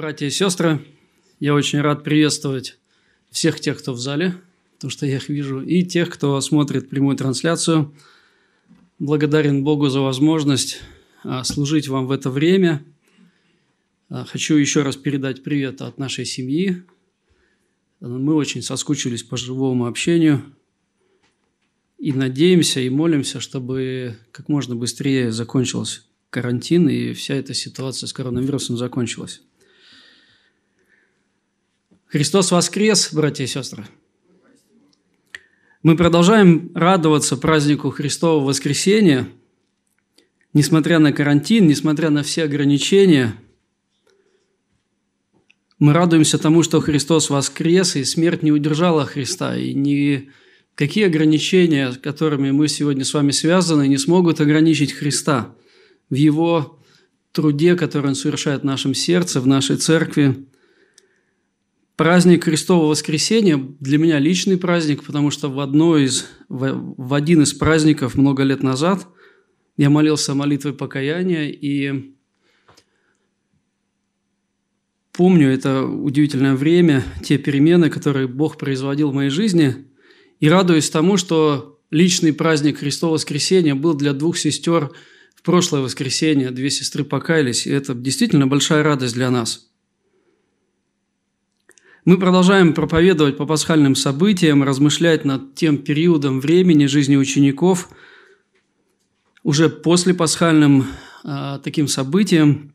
Братья и сестры, я очень рад приветствовать всех тех, кто в зале, потому что я их вижу, и тех, кто смотрит прямую трансляцию. Благодарен Богу за возможность а, служить вам в это время. А, хочу еще раз передать привет от нашей семьи. Мы очень соскучились по живому общению и надеемся, и молимся, чтобы как можно быстрее закончился карантин и вся эта ситуация с коронавирусом закончилась. Христос воскрес, братья и сестры. Мы продолжаем радоваться празднику Христового воскресения, несмотря на карантин, несмотря на все ограничения. Мы радуемся тому, что Христос воскрес, и смерть не удержала Христа, и ни какие ограничения, которыми мы сегодня с вами связаны, не смогут ограничить Христа в Его труде, который Он совершает в нашем сердце, в нашей церкви – Праздник Христового воскресения для меня личный праздник, потому что в, одно из, в, в один из праздников много лет назад я молился молитвой покаяния, и помню это удивительное время, те перемены, которые Бог производил в моей жизни, и радуюсь тому, что личный праздник Христова воскресения был для двух сестер в прошлое воскресенье, две сестры покаялись, и это действительно большая радость для нас – мы продолжаем проповедовать по пасхальным событиям, размышлять над тем периодом времени жизни учеников, уже после пасхальным э, таким событием.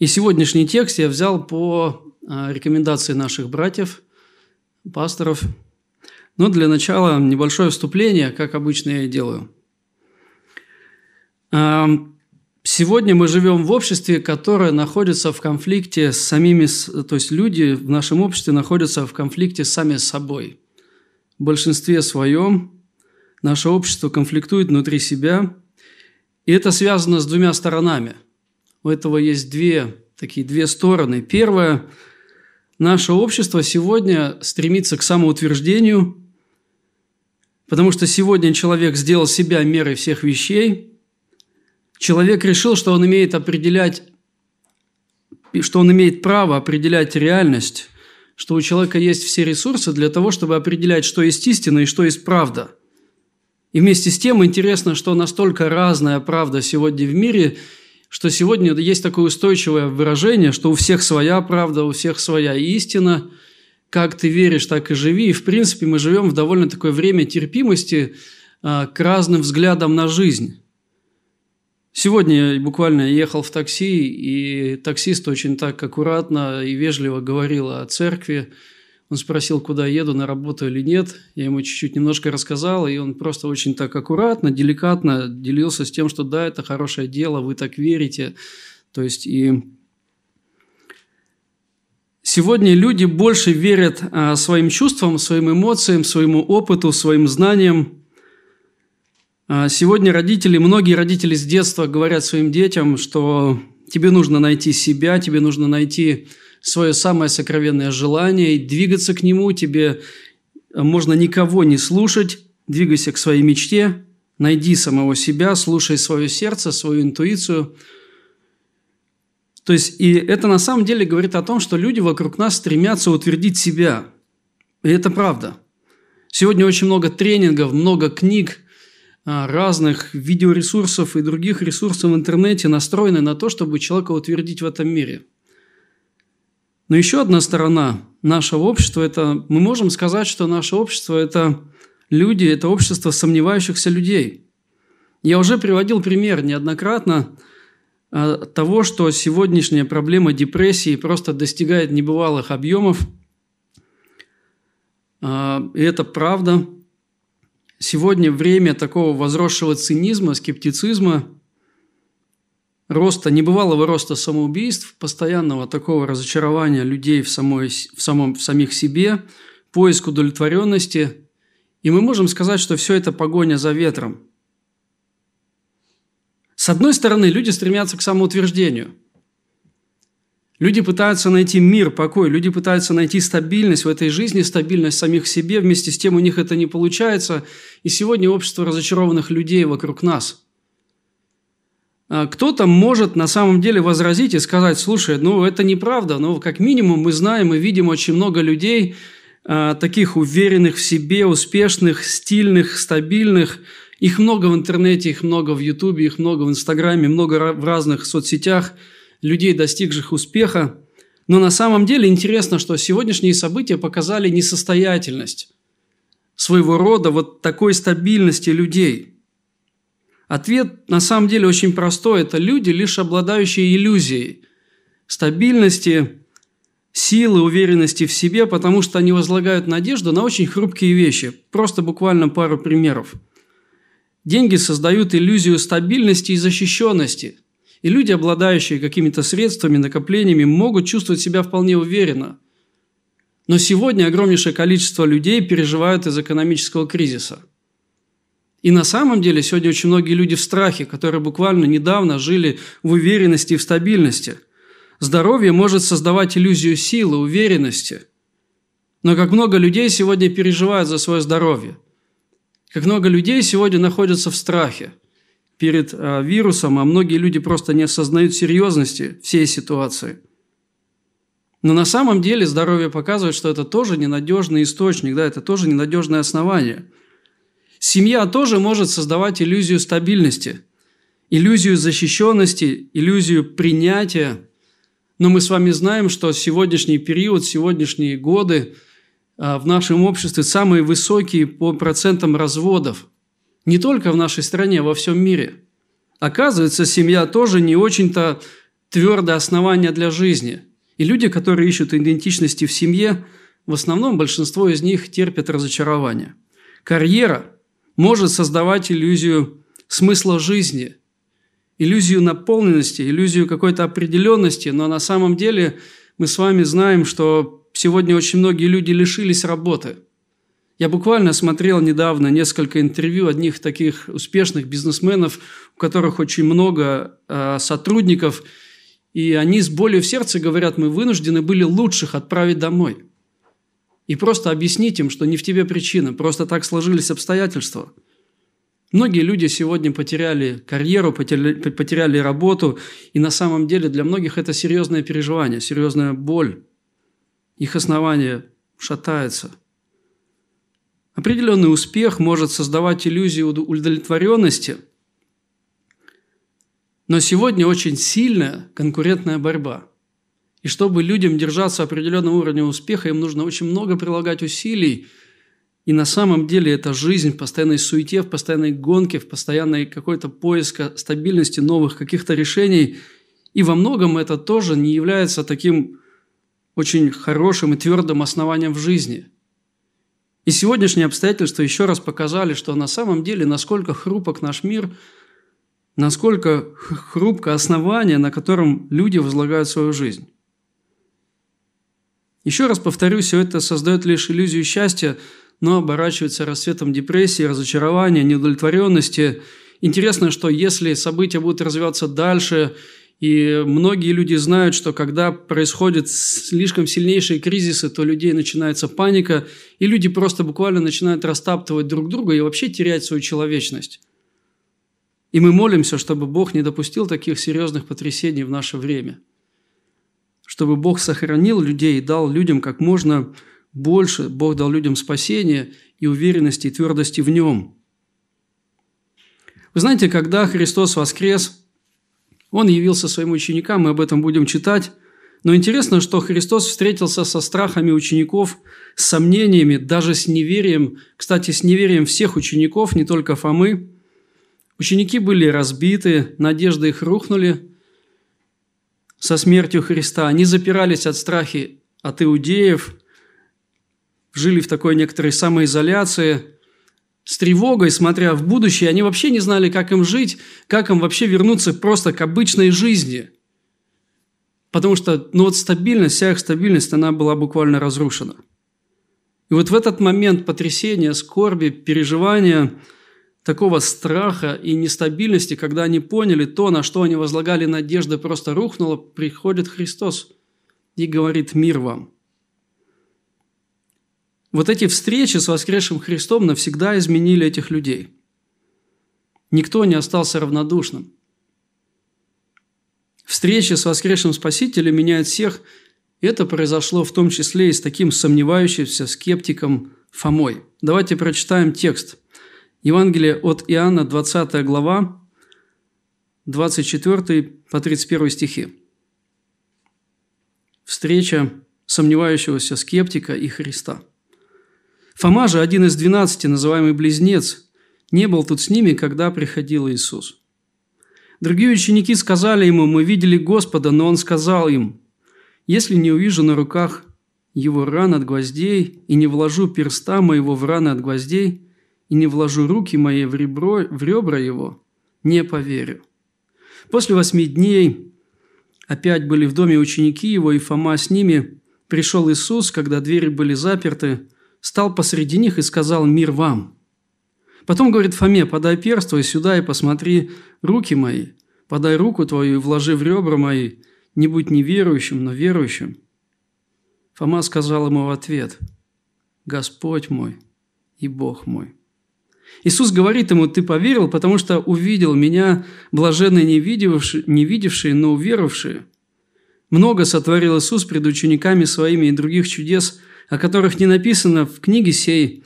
И сегодняшний текст я взял по э, рекомендации наших братьев, пасторов. Но для начала небольшое вступление, как обычно я и делаю. Э, Сегодня мы живем в обществе, которое находится в конфликте с самими, то есть люди в нашем обществе находятся в конфликте сами с собой. В большинстве своем наше общество конфликтует внутри себя, и это связано с двумя сторонами. У этого есть две, такие две стороны. Первое – наше общество сегодня стремится к самоутверждению, потому что сегодня человек сделал себя мерой всех вещей – Человек решил, что он имеет определять, что он имеет право определять реальность, что у человека есть все ресурсы для того, чтобы определять, что есть истина и что есть правда. И вместе с тем интересно, что настолько разная правда сегодня в мире, что сегодня есть такое устойчивое выражение, что у всех своя правда, у всех своя истина, как ты веришь, так и живи. И, в принципе, мы живем в довольно такое время терпимости а, к разным взглядам на жизнь. Сегодня я буквально ехал в такси, и таксист очень так аккуратно и вежливо говорил о церкви. Он спросил, куда еду, на работу или нет. Я ему чуть-чуть немножко рассказал, и он просто очень так аккуратно, деликатно делился с тем, что да, это хорошее дело, вы так верите. То есть и Сегодня люди больше верят а, своим чувствам, своим эмоциям, своему опыту, своим знаниям, а, сегодня родители, многие родители с детства говорят своим детям, что тебе нужно найти себя, тебе нужно найти свое самое сокровенное желание и двигаться к нему, тебе а, можно никого не слушать, двигайся к своей мечте, найди самого себя, слушай свое сердце, свою интуицию. То есть, и это на самом деле говорит о том, что люди вокруг нас стремятся утвердить себя. И это правда. Сегодня очень много тренингов, много книг – а, разных видеоресурсов и других ресурсов в интернете настроены на то, чтобы человека утвердить в этом мире. Но еще одна сторона нашего общества – это мы можем сказать, что наше общество – это люди, это общество сомневающихся людей. Я уже приводил пример неоднократно а, того, что сегодняшняя проблема депрессии просто достигает небывалых объемов. А, и это правда – Сегодня время такого возросшего цинизма, скептицизма, роста, небывалого роста самоубийств, постоянного такого разочарования людей в, самой, в, самом, в самих себе, поиск удовлетворенности. И мы можем сказать, что все это погоня за ветром. С одной стороны, люди стремятся к самоутверждению – Люди пытаются найти мир, покой, люди пытаются найти стабильность в этой жизни, стабильность самих себе, вместе с тем у них это не получается. И сегодня общество разочарованных людей вокруг нас. А, кто-то может на самом деле возразить и сказать, слушай, ну это неправда, но как минимум мы знаем и видим очень много людей, а, таких уверенных в себе, успешных, стильных, стабильных. Их много в интернете, их много в Ютубе, их много в Инстаграме, много в разных соцсетях – людей, достигших успеха. Но на самом деле интересно, что сегодняшние события показали несостоятельность своего рода вот такой стабильности людей. Ответ на самом деле очень простой. Это люди, лишь обладающие иллюзией стабильности, силы, уверенности в себе, потому что они возлагают надежду на очень хрупкие вещи. Просто буквально пару примеров. Деньги создают иллюзию стабильности и защищенности – и люди, обладающие какими-то средствами, накоплениями, могут чувствовать себя вполне уверенно. Но сегодня огромнейшее количество людей переживают из экономического кризиса. И на самом деле сегодня очень многие люди в страхе, которые буквально недавно жили в уверенности и в стабильности. Здоровье может создавать иллюзию силы, уверенности. Но как много людей сегодня переживают за свое здоровье. Как много людей сегодня находятся в страхе – перед э, вирусом, а многие люди просто не осознают серьезности всей ситуации. Но на самом деле здоровье показывает, что это тоже ненадежный источник, да, это тоже ненадежное основание. Семья тоже может создавать иллюзию стабильности, иллюзию защищенности, иллюзию принятия. Но мы с вами знаем, что сегодняшний период, сегодняшние годы э, в нашем обществе самые высокие по процентам разводов – не только в нашей стране, а во всем мире. Оказывается, семья тоже не очень-то твердое основание для жизни. И люди, которые ищут идентичности в семье, в основном большинство из них терпят разочарование. Карьера может создавать иллюзию смысла жизни, иллюзию наполненности, иллюзию какой-то определенности, но на самом деле мы с вами знаем, что сегодня очень многие люди лишились работы – я буквально смотрел недавно несколько интервью одних таких успешных бизнесменов, у которых очень много э, сотрудников, и они с болью в сердце говорят, мы вынуждены были лучших отправить домой. И просто объяснить им, что не в тебе причина, просто так сложились обстоятельства. Многие люди сегодня потеряли карьеру, потеряли, потеряли работу, и на самом деле для многих это серьезное переживание, серьезная боль. Их основание шатается – Определенный успех может создавать иллюзию удовлетворенности, но сегодня очень сильная конкурентная борьба. И чтобы людям держаться определенного уровня успеха, им нужно очень много прилагать усилий, и на самом деле это жизнь в постоянной суете, в постоянной гонке, в постоянной какой-то поиска стабильности, новых каких-то решений. И во многом это тоже не является таким очень хорошим и твердым основанием в жизни. И сегодняшние обстоятельства еще раз показали, что на самом деле, насколько хрупок наш мир, насколько хрупко основание, на котором люди возлагают свою жизнь. Еще раз повторюсь, все это создает лишь иллюзию счастья, но оборачивается расцветом депрессии, разочарования, неудовлетворенности. Интересно, что если события будут развиваться дальше, и многие люди знают, что когда происходят слишком сильнейшие кризисы, то у людей начинается паника, и люди просто буквально начинают растаптывать друг друга и вообще терять свою человечность. И мы молимся, чтобы Бог не допустил таких серьезных потрясений в наше время. Чтобы Бог сохранил людей и дал людям как можно больше. Бог дал людям спасение и уверенности, и твердости в Нем. Вы знаете, когда Христос воскрес – он явился своим ученикам, мы об этом будем читать. Но интересно, что Христос встретился со страхами учеников, с сомнениями, даже с неверием. Кстати, с неверием всех учеников, не только Фомы. Ученики были разбиты, надежды их рухнули со смертью Христа. Они запирались от страхи от иудеев, жили в такой некоторой самоизоляции – с тревогой, смотря в будущее, они вообще не знали, как им жить, как им вообще вернуться просто к обычной жизни. Потому что, ну вот стабильность, вся их стабильность, она была буквально разрушена. И вот в этот момент потрясения, скорби, переживания, такого страха и нестабильности, когда они поняли то, на что они возлагали надежды, просто рухнуло, приходит Христос и говорит «мир вам». Вот эти встречи с воскресшим Христом навсегда изменили этих людей. Никто не остался равнодушным. Встреча с воскресшим Спасителем меняет всех. Это произошло в том числе и с таким сомневающимся скептиком Фомой. Давайте прочитаем текст. Евангелие от Иоанна, 20 глава, 24 по 31 стихи. Встреча сомневающегося скептика и Христа – Фома же, один из двенадцати, называемый близнец, не был тут с ними, когда приходил Иисус. Другие ученики сказали ему, мы видели Господа, но он сказал им, если не увижу на руках его ран от гвоздей, и не вложу перста моего в раны от гвоздей, и не вложу руки мои в, ребро, в ребра его, не поверю. После восьми дней опять были в доме ученики его, и Фома с ними. Пришел Иисус, когда двери были заперты, стал посреди них и сказал «Мир вам». Потом говорит Фоме, подай перство сюда и посмотри руки мои, подай руку твою и вложи в ребра мои, не будь неверующим, но верующим. Фома сказал ему в ответ, «Господь мой и Бог мой». Иисус говорит ему, «Ты поверил, потому что увидел меня, блаженные не видевшие, не видевшие но уверовавшие». Много сотворил Иисус пред учениками своими и других чудес – о которых не написано в книге сей.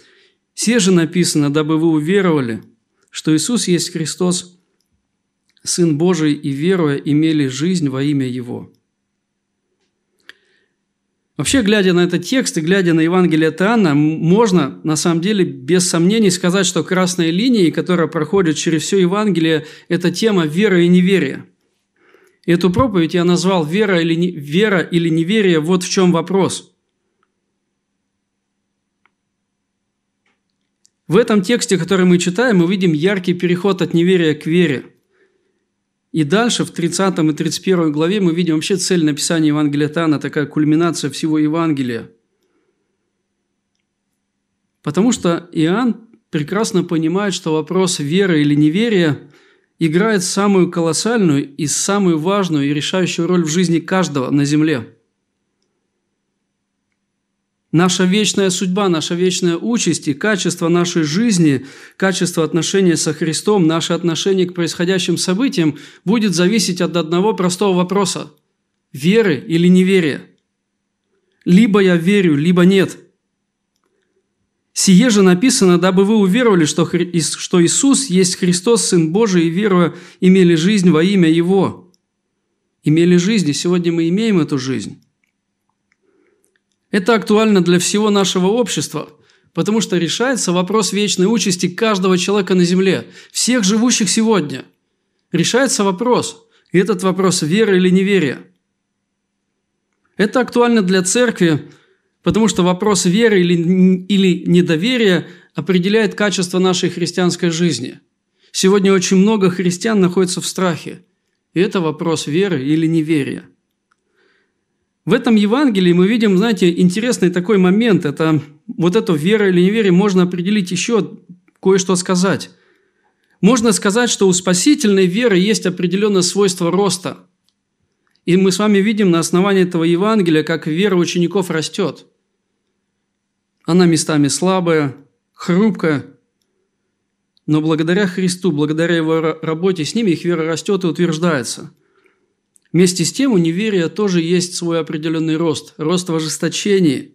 Все же написано, дабы вы уверовали, что Иисус есть Христос, Сын Божий, и веруя имели жизнь во имя Его». Вообще, глядя на этот текст и глядя на Евангелие от Иоанна, можно, на самом деле, без сомнений сказать, что красной линией, которая проходит через все Евангелие, это тема веры и неверия. И эту проповедь я назвал «Вера или, не... «Вера или неверие? Вот в чем вопрос». В этом тексте, который мы читаем, мы видим яркий переход от неверия к вере. И дальше в 30 и 31 главе мы видим вообще цель написания Евангелия Тана, такая кульминация всего Евангелия. Потому что Иоанн прекрасно понимает, что вопрос веры или неверия играет самую колоссальную и самую важную и решающую роль в жизни каждого на земле – Наша вечная судьба, наша вечная участь и качество нашей жизни, качество отношения со Христом, наше отношение к происходящим событиям будет зависеть от одного простого вопроса – веры или неверия. Либо я верю, либо нет. Сие же написано, дабы вы уверовали, что, Хри... что Иисус есть Христос, Сын Божий, и веруя имели жизнь во имя Его. Имели жизнь, и сегодня мы имеем эту жизнь. Это актуально для всего нашего общества, потому что решается вопрос вечной участи каждого человека на Земле, всех живущих сегодня. Решается вопрос, и этот вопрос веры или неверия. Это актуально для церкви, потому что вопрос веры или, или недоверия определяет качество нашей христианской жизни. Сегодня очень много христиан находится в страхе, и это вопрос веры или неверия. В этом Евангелии мы видим, знаете, интересный такой момент. Это вот эту веру или неверие можно определить еще кое-что сказать. Можно сказать, что у спасительной веры есть определенное свойство роста. И мы с вами видим на основании этого Евангелия, как вера учеников растет. Она местами слабая, хрупкая, но благодаря Христу, благодаря Его работе с ними, их вера растет и утверждается – Вместе с тем у неверия тоже есть свой определенный рост, рост в ожесточении.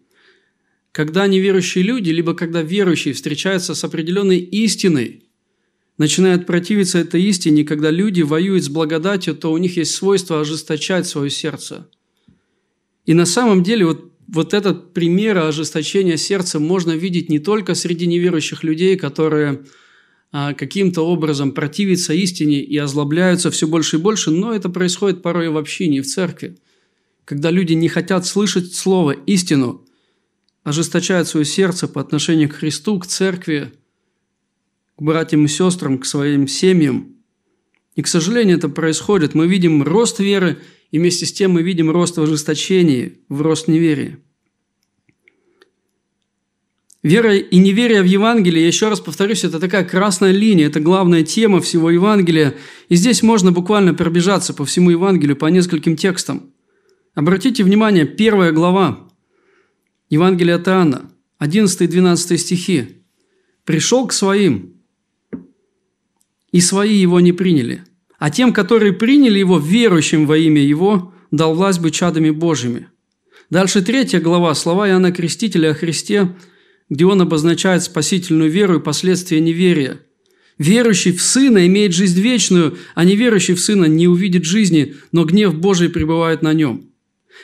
Когда неверующие люди, либо когда верующие встречаются с определенной истиной, начинают противиться этой истине, когда люди воюют с благодатью, то у них есть свойство ожесточать свое сердце. И на самом деле вот, вот этот пример ожесточения сердца можно видеть не только среди неверующих людей, которые а, каким-то образом противиться истине и озлобляются все больше и больше, но это происходит порой и в общине, и в церкви. Когда люди не хотят слышать слово, истину, ожесточают свое сердце по отношению к Христу, к церкви, к братьям и сестрам, к своим семьям. И, к сожалению, это происходит. Мы видим рост веры, и вместе с тем мы видим рост в ожесточении, в рост неверия. Вера и неверие в Евангелие, я еще раз повторюсь, это такая красная линия, это главная тема всего Евангелия. И здесь можно буквально пробежаться по всему Евангелию, по нескольким текстам. Обратите внимание, первая глава Евангелия от Иоанна, 11-12 стихи. «Пришел к своим, и свои его не приняли. А тем, которые приняли его, верующим во имя его, дал власть быть чадами Божьими». Дальше третья глава, слова Иоанна Крестителя о Христе – где он обозначает спасительную веру и последствия неверия. Верующий в Сына имеет жизнь вечную, а неверующий в Сына не увидит жизни, но гнев Божий пребывает на нем.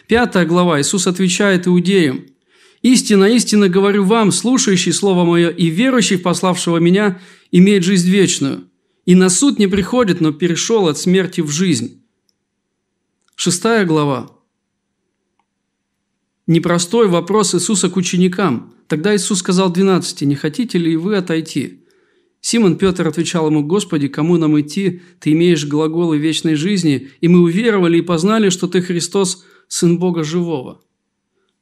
Пятая глава. Иисус отвечает иудеям. «Истина, истинно говорю вам, слушающий Слово Мое и верующий пославшего Меня, имеет жизнь вечную, и на суд не приходит, но перешел от смерти в жизнь». Шестая глава непростой вопрос Иисуса к ученикам. Тогда Иисус сказал двенадцати, «Не хотите ли вы отойти?» Симон Петр отвечал ему, «Господи, кому нам идти? Ты имеешь глаголы вечной жизни, и мы уверовали и познали, что Ты Христос, Сын Бога Живого».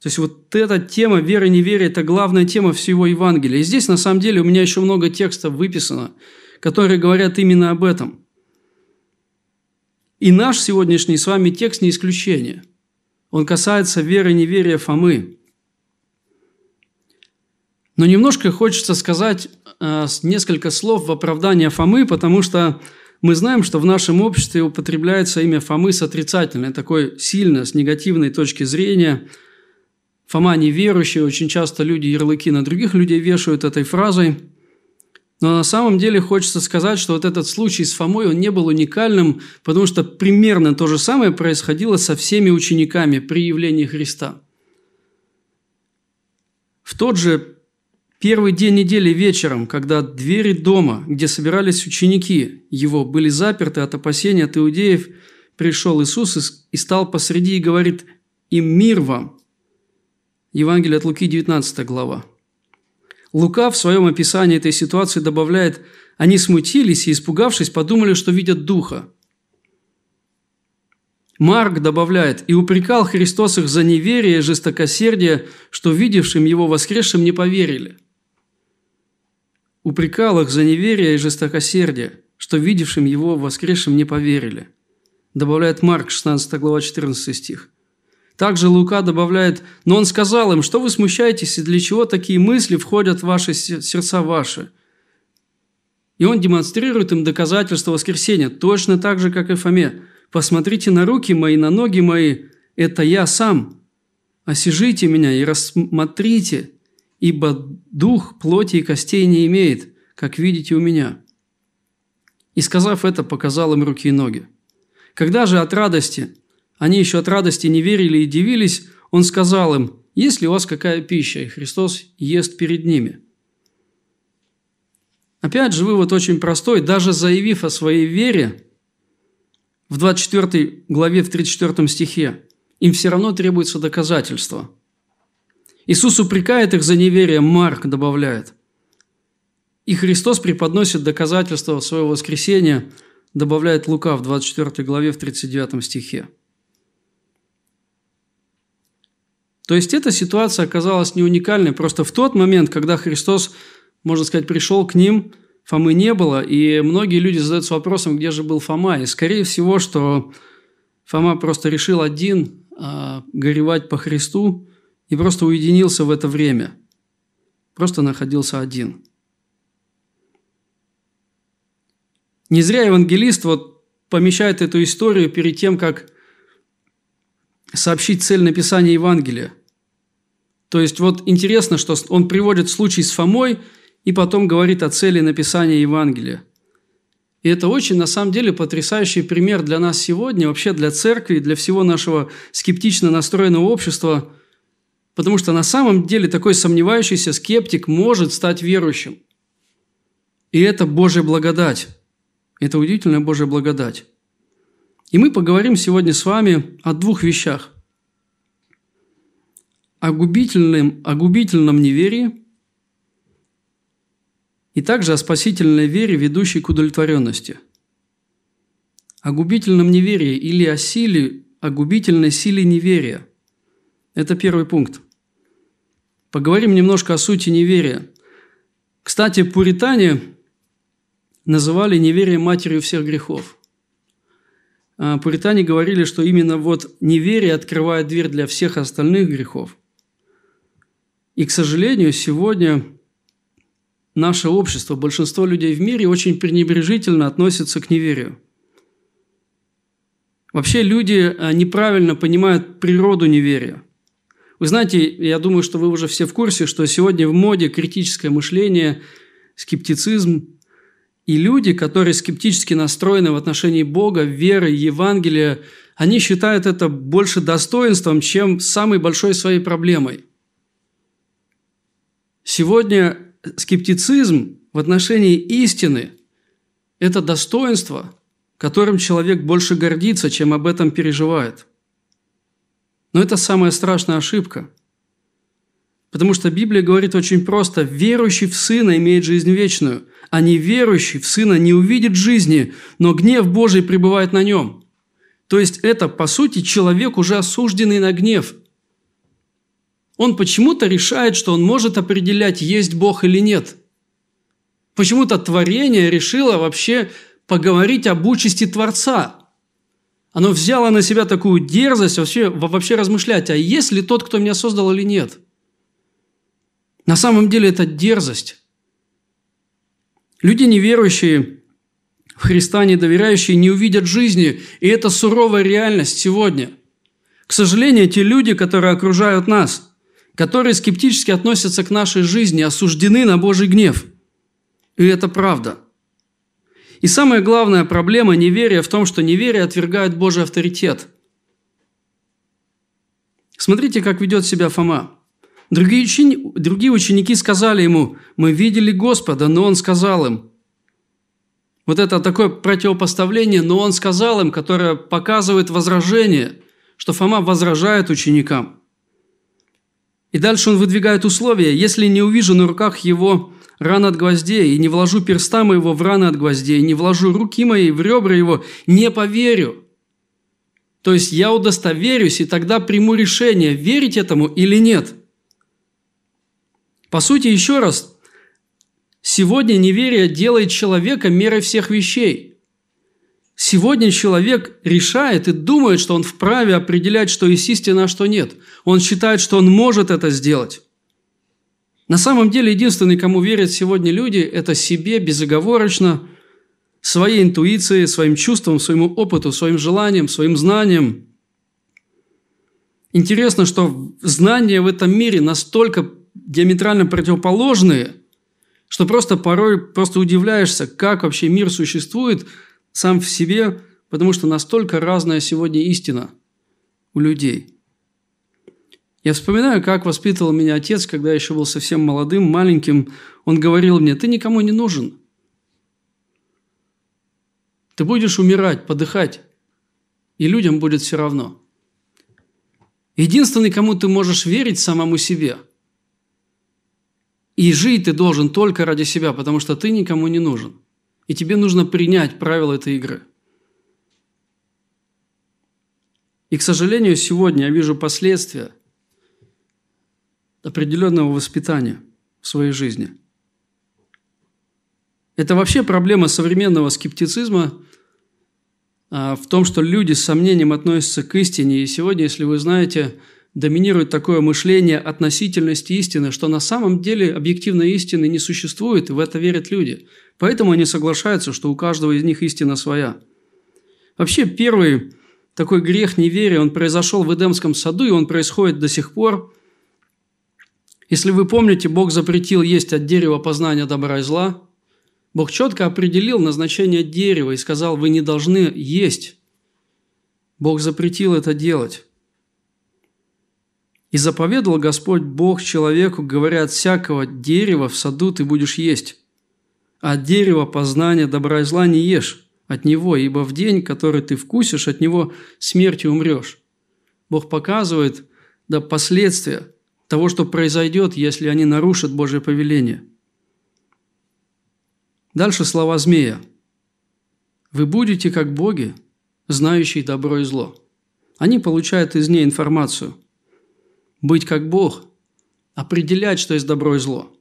То есть вот эта тема веры и неверия – это главная тема всего Евангелия. И здесь, на самом деле, у меня еще много текстов выписано, которые говорят именно об этом. И наш сегодняшний с вами текст не исключение – он касается веры и неверия Фомы. Но немножко хочется сказать э, несколько слов в оправдание Фомы, потому что мы знаем, что в нашем обществе употребляется имя Фомы с отрицательной, такой сильно, с негативной точки зрения. Фома неверующий, очень часто люди ярлыки на других людей вешают этой фразой – но на самом деле хочется сказать, что вот этот случай с Фомой, он не был уникальным, потому что примерно то же самое происходило со всеми учениками при явлении Христа. В тот же первый день недели вечером, когда двери дома, где собирались ученики его, были заперты от опасения от иудеев, пришел Иисус и стал посреди и говорит «Им мир вам». Евангелие от Луки, 19 глава. Лука в своем описании этой ситуации добавляет, они смутились и, испугавшись, подумали, что видят духа. Марк добавляет, и упрекал Христос их за неверие и жестокосердие, что видевшим его воскресшим не поверили. Упрекал их за неверие и жестокосердие, что видевшим его воскресшим не поверили. Добавляет Марк, 16 глава, 14 стих. Также Лука добавляет, но он сказал им, что вы смущаетесь и для чего такие мысли входят в ваши сердца ваши. И он демонстрирует им доказательство воскресения, точно так же, как и Фоме. «Посмотрите на руки мои, на ноги мои, это я сам. Осижите меня и рассмотрите, ибо дух плоти и костей не имеет, как видите у меня». И сказав это, показал им руки и ноги. Когда же от радости – они еще от радости не верили и дивились. Он сказал им, есть ли у вас какая пища? И Христос ест перед ними. Опять же, вывод очень простой. Даже заявив о своей вере, в 24 главе, в 34 стихе, им все равно требуется доказательство. Иисус упрекает их за неверие, Марк добавляет. И Христос преподносит доказательство своего воскресения, добавляет Лука в 24 главе, в 39 стихе. То есть эта ситуация оказалась не уникальной. Просто в тот момент, когда Христос, можно сказать, пришел к ним, Фомы не было, и многие люди задаются вопросом, где же был Фома. И скорее всего, что Фома просто решил один а, горевать по Христу и просто уединился в это время. Просто находился один. Не зря евангелист вот помещает эту историю перед тем, как сообщить цель написания Евангелия – то есть вот интересно, что он приводит случай с Фомой и потом говорит о цели написания Евангелия. И это очень, на самом деле, потрясающий пример для нас сегодня, вообще для церкви, для всего нашего скептично настроенного общества, потому что на самом деле такой сомневающийся скептик может стать верующим. И это Божья благодать. Это удивительная Божья благодать. И мы поговорим сегодня с вами о двух вещах о, губительном, о губительном неверии и также о спасительной вере, ведущей к удовлетворенности. О губительном неверии или о силе, о губительной силе неверия. Это первый пункт. Поговорим немножко о сути неверия. Кстати, пуритане называли неверие матерью всех грехов. А пуритане говорили, что именно вот неверие открывает дверь для всех остальных грехов. И, к сожалению, сегодня наше общество, большинство людей в мире очень пренебрежительно относятся к неверию. Вообще люди а, неправильно понимают природу неверия. Вы знаете, я думаю, что вы уже все в курсе, что сегодня в моде критическое мышление, скептицизм. И люди, которые скептически настроены в отношении Бога, веры, Евангелия, они считают это больше достоинством, чем самой большой своей проблемой – Сегодня скептицизм в отношении истины – это достоинство, которым человек больше гордится, чем об этом переживает. Но это самая страшная ошибка. Потому что Библия говорит очень просто – верующий в Сына имеет жизнь вечную, а неверующий в Сына не увидит жизни, но гнев Божий пребывает на нем. То есть это, по сути, человек, уже осужденный на гнев – он почему-то решает, что он может определять, есть Бог или нет. Почему-то творение решило вообще поговорить об участи Творца. Оно взяло на себя такую дерзость вообще, вообще размышлять, а есть ли тот, кто меня создал или нет. На самом деле это дерзость. Люди неверующие, в Христа недоверяющие не увидят жизни, и это суровая реальность сегодня. К сожалению, те люди, которые окружают нас – которые скептически относятся к нашей жизни, осуждены на Божий гнев. И это правда. И самая главная проблема неверия в том, что неверие отвергает Божий авторитет. Смотрите, как ведет себя Фома. Другие, учени, другие ученики сказали ему, мы видели Господа, но он сказал им. Вот это такое противопоставление, но он сказал им, которое показывает возражение, что Фома возражает ученикам – и дальше он выдвигает условия. Если не увижу на руках его раны от гвоздей, и не вложу перста моего в раны от гвоздей, и не вложу руки мои в ребра его, не поверю. То есть я удостоверюсь, и тогда приму решение, верить этому или нет. По сути, еще раз, сегодня неверие делает человека мерой всех вещей – Сегодня человек решает и думает, что он вправе определять, что есть истина, а что нет. Он считает, что он может это сделать. На самом деле, единственный, кому верят сегодня люди, это себе безоговорочно, своей интуиции, своим чувствам, своему опыту, своим желаниям, своим знаниям. Интересно, что знания в этом мире настолько диаметрально противоположные, что просто порой просто удивляешься, как вообще мир существует – сам в себе, потому что настолько разная сегодня истина у людей. Я вспоминаю, как воспитывал меня отец, когда я еще был совсем молодым, маленьким. Он говорил мне, ты никому не нужен. Ты будешь умирать, подыхать, и людям будет все равно. Единственный, кому ты можешь верить, самому себе. И жить ты должен только ради себя, потому что ты никому не нужен. И тебе нужно принять правила этой игры. И, к сожалению, сегодня я вижу последствия определенного воспитания в своей жизни. Это вообще проблема современного скептицизма а, в том, что люди с сомнением относятся к истине. И сегодня, если вы знаете, доминирует такое мышление относительности истины, что на самом деле объективной истины не существует, и в это верят люди. Поэтому они соглашаются, что у каждого из них истина своя. Вообще первый такой грех неверия, он произошел в Эдемском саду, и он происходит до сих пор. Если вы помните, Бог запретил есть от дерева познания добра и зла. Бог четко определил назначение дерева и сказал, вы не должны есть. Бог запретил это делать. И заповедал Господь Бог человеку, говоря, от всякого дерева в саду ты будешь есть. А от дерева познания добра и зла не ешь от него, ибо в день, который ты вкусишь, от него смертью умрешь. Бог показывает да, последствия того, что произойдет, если они нарушат Божье повеление. Дальше слова змея. «Вы будете как боги, знающие добро и зло». Они получают из нее информацию – быть как Бог. Определять, что есть добро и зло.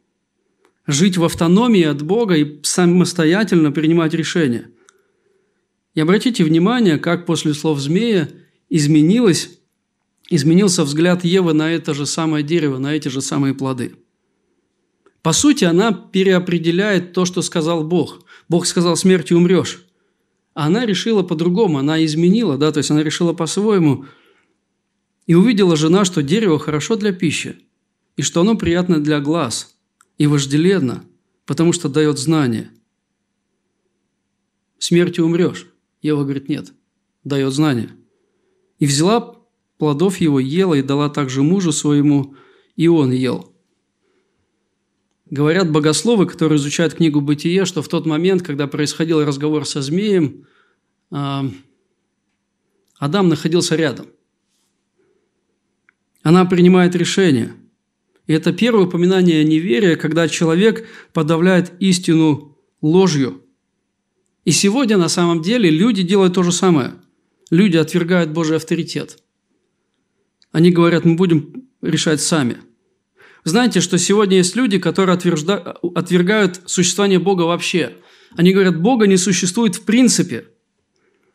Жить в автономии от Бога и самостоятельно принимать решения. И обратите внимание, как после слов змея изменилось, изменился взгляд Евы на это же самое дерево, на эти же самые плоды. По сути, она переопределяет то, что сказал Бог. Бог сказал, смертью умрешь. А она решила по-другому, она изменила, да, то есть она решила по-своему – и увидела жена, что дерево хорошо для пищи, и что оно приятно для глаз, и вожделенно, потому что дает знание. Смертью умрешь. Ева говорит, нет, дает знание. И взяла плодов его, ела и дала также мужу своему, и он ел. Говорят богословы, которые изучают книгу «Бытие», что в тот момент, когда происходил разговор со змеем, а, Адам находился рядом – она принимает решение. И это первое упоминание неверия, когда человек подавляет истину ложью. И сегодня на самом деле люди делают то же самое. Люди отвергают Божий авторитет. Они говорят, мы будем решать сами. Знаете, что сегодня есть люди, которые отвержда... отвергают существование Бога вообще. Они говорят, Бога не существует в принципе –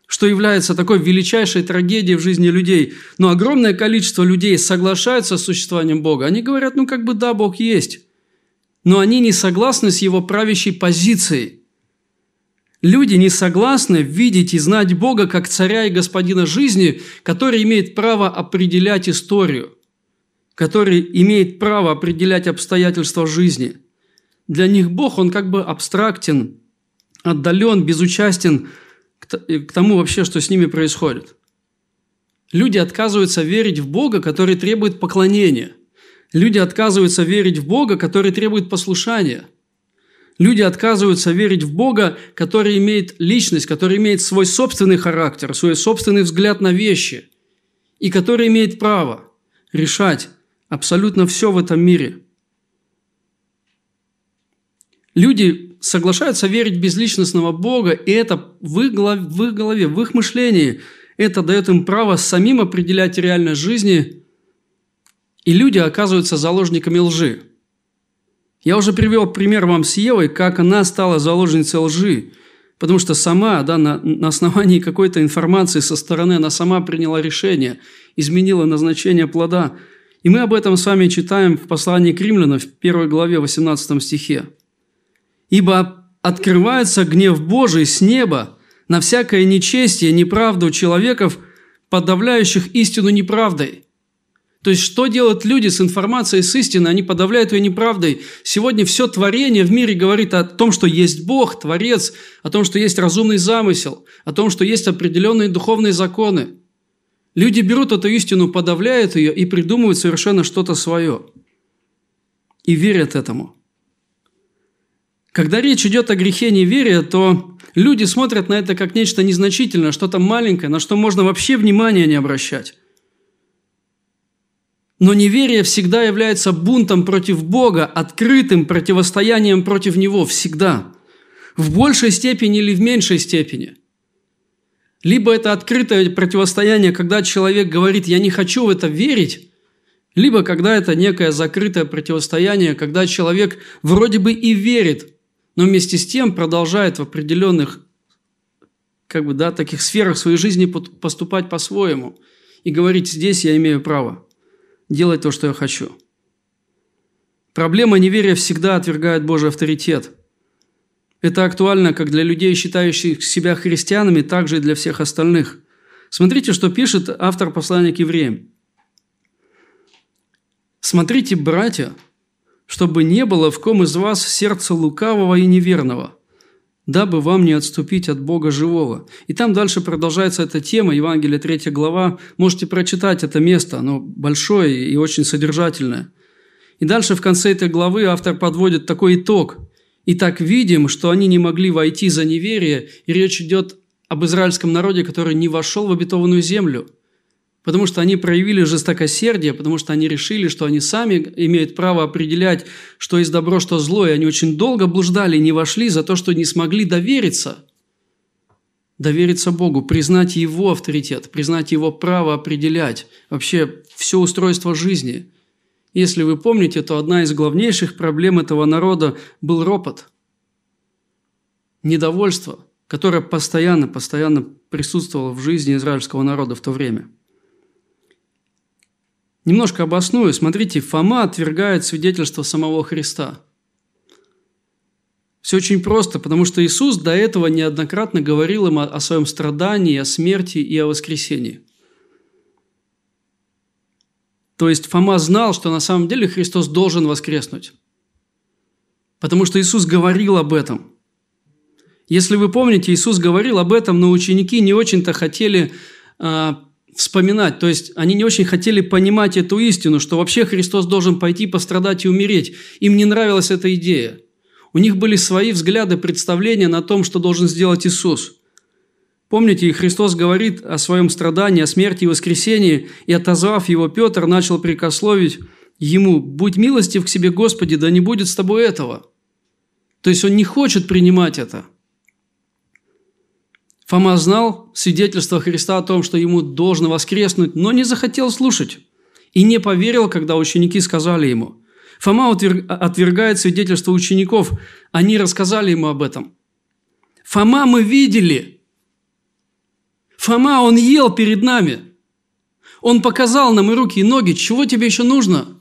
что является такой величайшей трагедией в жизни людей. Но огромное количество людей соглашаются с существованием Бога. Они говорят, ну как бы да, Бог есть. Но они не согласны с его правящей позицией. Люди не согласны видеть и знать Бога как царя и господина жизни, который имеет право определять историю, который имеет право определять обстоятельства жизни. Для них Бог, он как бы абстрактен, отдален, безучастен – к тому вообще, что с ними происходит. Люди отказываются верить в Бога, который требует поклонения. Люди отказываются верить в Бога, который требует послушания. Люди отказываются верить в Бога, который имеет личность, который имеет свой собственный характер, свой собственный взгляд на вещи и который имеет право решать абсолютно все в этом мире. Люди соглашаются верить в безличностного Бога, и это в их, голове, в их голове, в их мышлении, это дает им право самим определять реальность жизни, и люди оказываются заложниками лжи. Я уже привел пример вам с Евой, как она стала заложницей лжи, потому что сама, да, на, на основании какой-то информации со стороны, она сама приняла решение, изменила назначение плода – и мы об этом с вами читаем в послании к римлянам в 1 главе 18 стихе. Ибо открывается гнев Божий с неба на всякое нечестие, неправду человеков, подавляющих истину неправдой. То есть, что делают люди с информацией, с истиной? Они подавляют ее неправдой. Сегодня все творение в мире говорит о том, что есть Бог, Творец, о том, что есть разумный замысел, о том, что есть определенные духовные законы. Люди берут эту истину, подавляют ее и придумывают совершенно что-то свое. И верят этому. Когда речь идет о грехе неверия, то люди смотрят на это как нечто незначительное, что-то маленькое, на что можно вообще внимания не обращать. Но неверие всегда является бунтом против Бога, открытым противостоянием против Него всегда. В большей степени или в меньшей степени. Либо это открытое противостояние, когда человек говорит «я не хочу в это верить», либо когда это некое закрытое противостояние, когда человек вроде бы и верит, но вместе с тем продолжает в определенных как бы, да, таких сферах своей жизни поступать по-своему и говорить, здесь я имею право делать то, что я хочу. Проблема неверия всегда отвергает Божий авторитет. Это актуально как для людей, считающих себя христианами, так же и для всех остальных. Смотрите, что пишет автор послания к евреям. «Смотрите, братья, чтобы не было в ком из вас сердца лукавого и неверного, дабы вам не отступить от Бога живого». И там дальше продолжается эта тема, Евангелие 3 глава. Можете прочитать это место, оно большое и очень содержательное. И дальше в конце этой главы автор подводит такой итог. «И так видим, что они не могли войти за неверие, и речь идет об израильском народе, который не вошел в обетованную землю» потому что они проявили жестокосердие, потому что они решили, что они сами имеют право определять, что есть добро, что зло, и они очень долго блуждали, не вошли за то, что не смогли довериться. Довериться Богу, признать Его авторитет, признать Его право определять вообще все устройство жизни. Если вы помните, то одна из главнейших проблем этого народа был ропот, недовольство, которое постоянно, постоянно присутствовало в жизни израильского народа в то время – Немножко обосную. Смотрите, Фома отвергает свидетельство самого Христа. Все очень просто, потому что Иисус до этого неоднократно говорил им о, своем страдании, о смерти и о воскресении. То есть Фома знал, что на самом деле Христос должен воскреснуть. Потому что Иисус говорил об этом. Если вы помните, Иисус говорил об этом, но ученики не очень-то хотели а, вспоминать. То есть они не очень хотели понимать эту истину, что вообще Христос должен пойти, пострадать и умереть. Им не нравилась эта идея. У них были свои взгляды, представления на том, что должен сделать Иисус. Помните, и Христос говорит о своем страдании, о смерти и воскресении, и, отозвав его, Петр начал прикословить ему, «Будь милостив к себе, Господи, да не будет с тобой этого». То есть он не хочет принимать это – Фома знал свидетельство Христа о том, что ему должно воскреснуть, но не захотел слушать и не поверил, когда ученики сказали ему. Фома а, отвергает свидетельство учеников, они рассказали ему об этом. Фома мы видели. Фома, он ел перед нами. Он показал нам и руки, и ноги. Чего тебе еще нужно?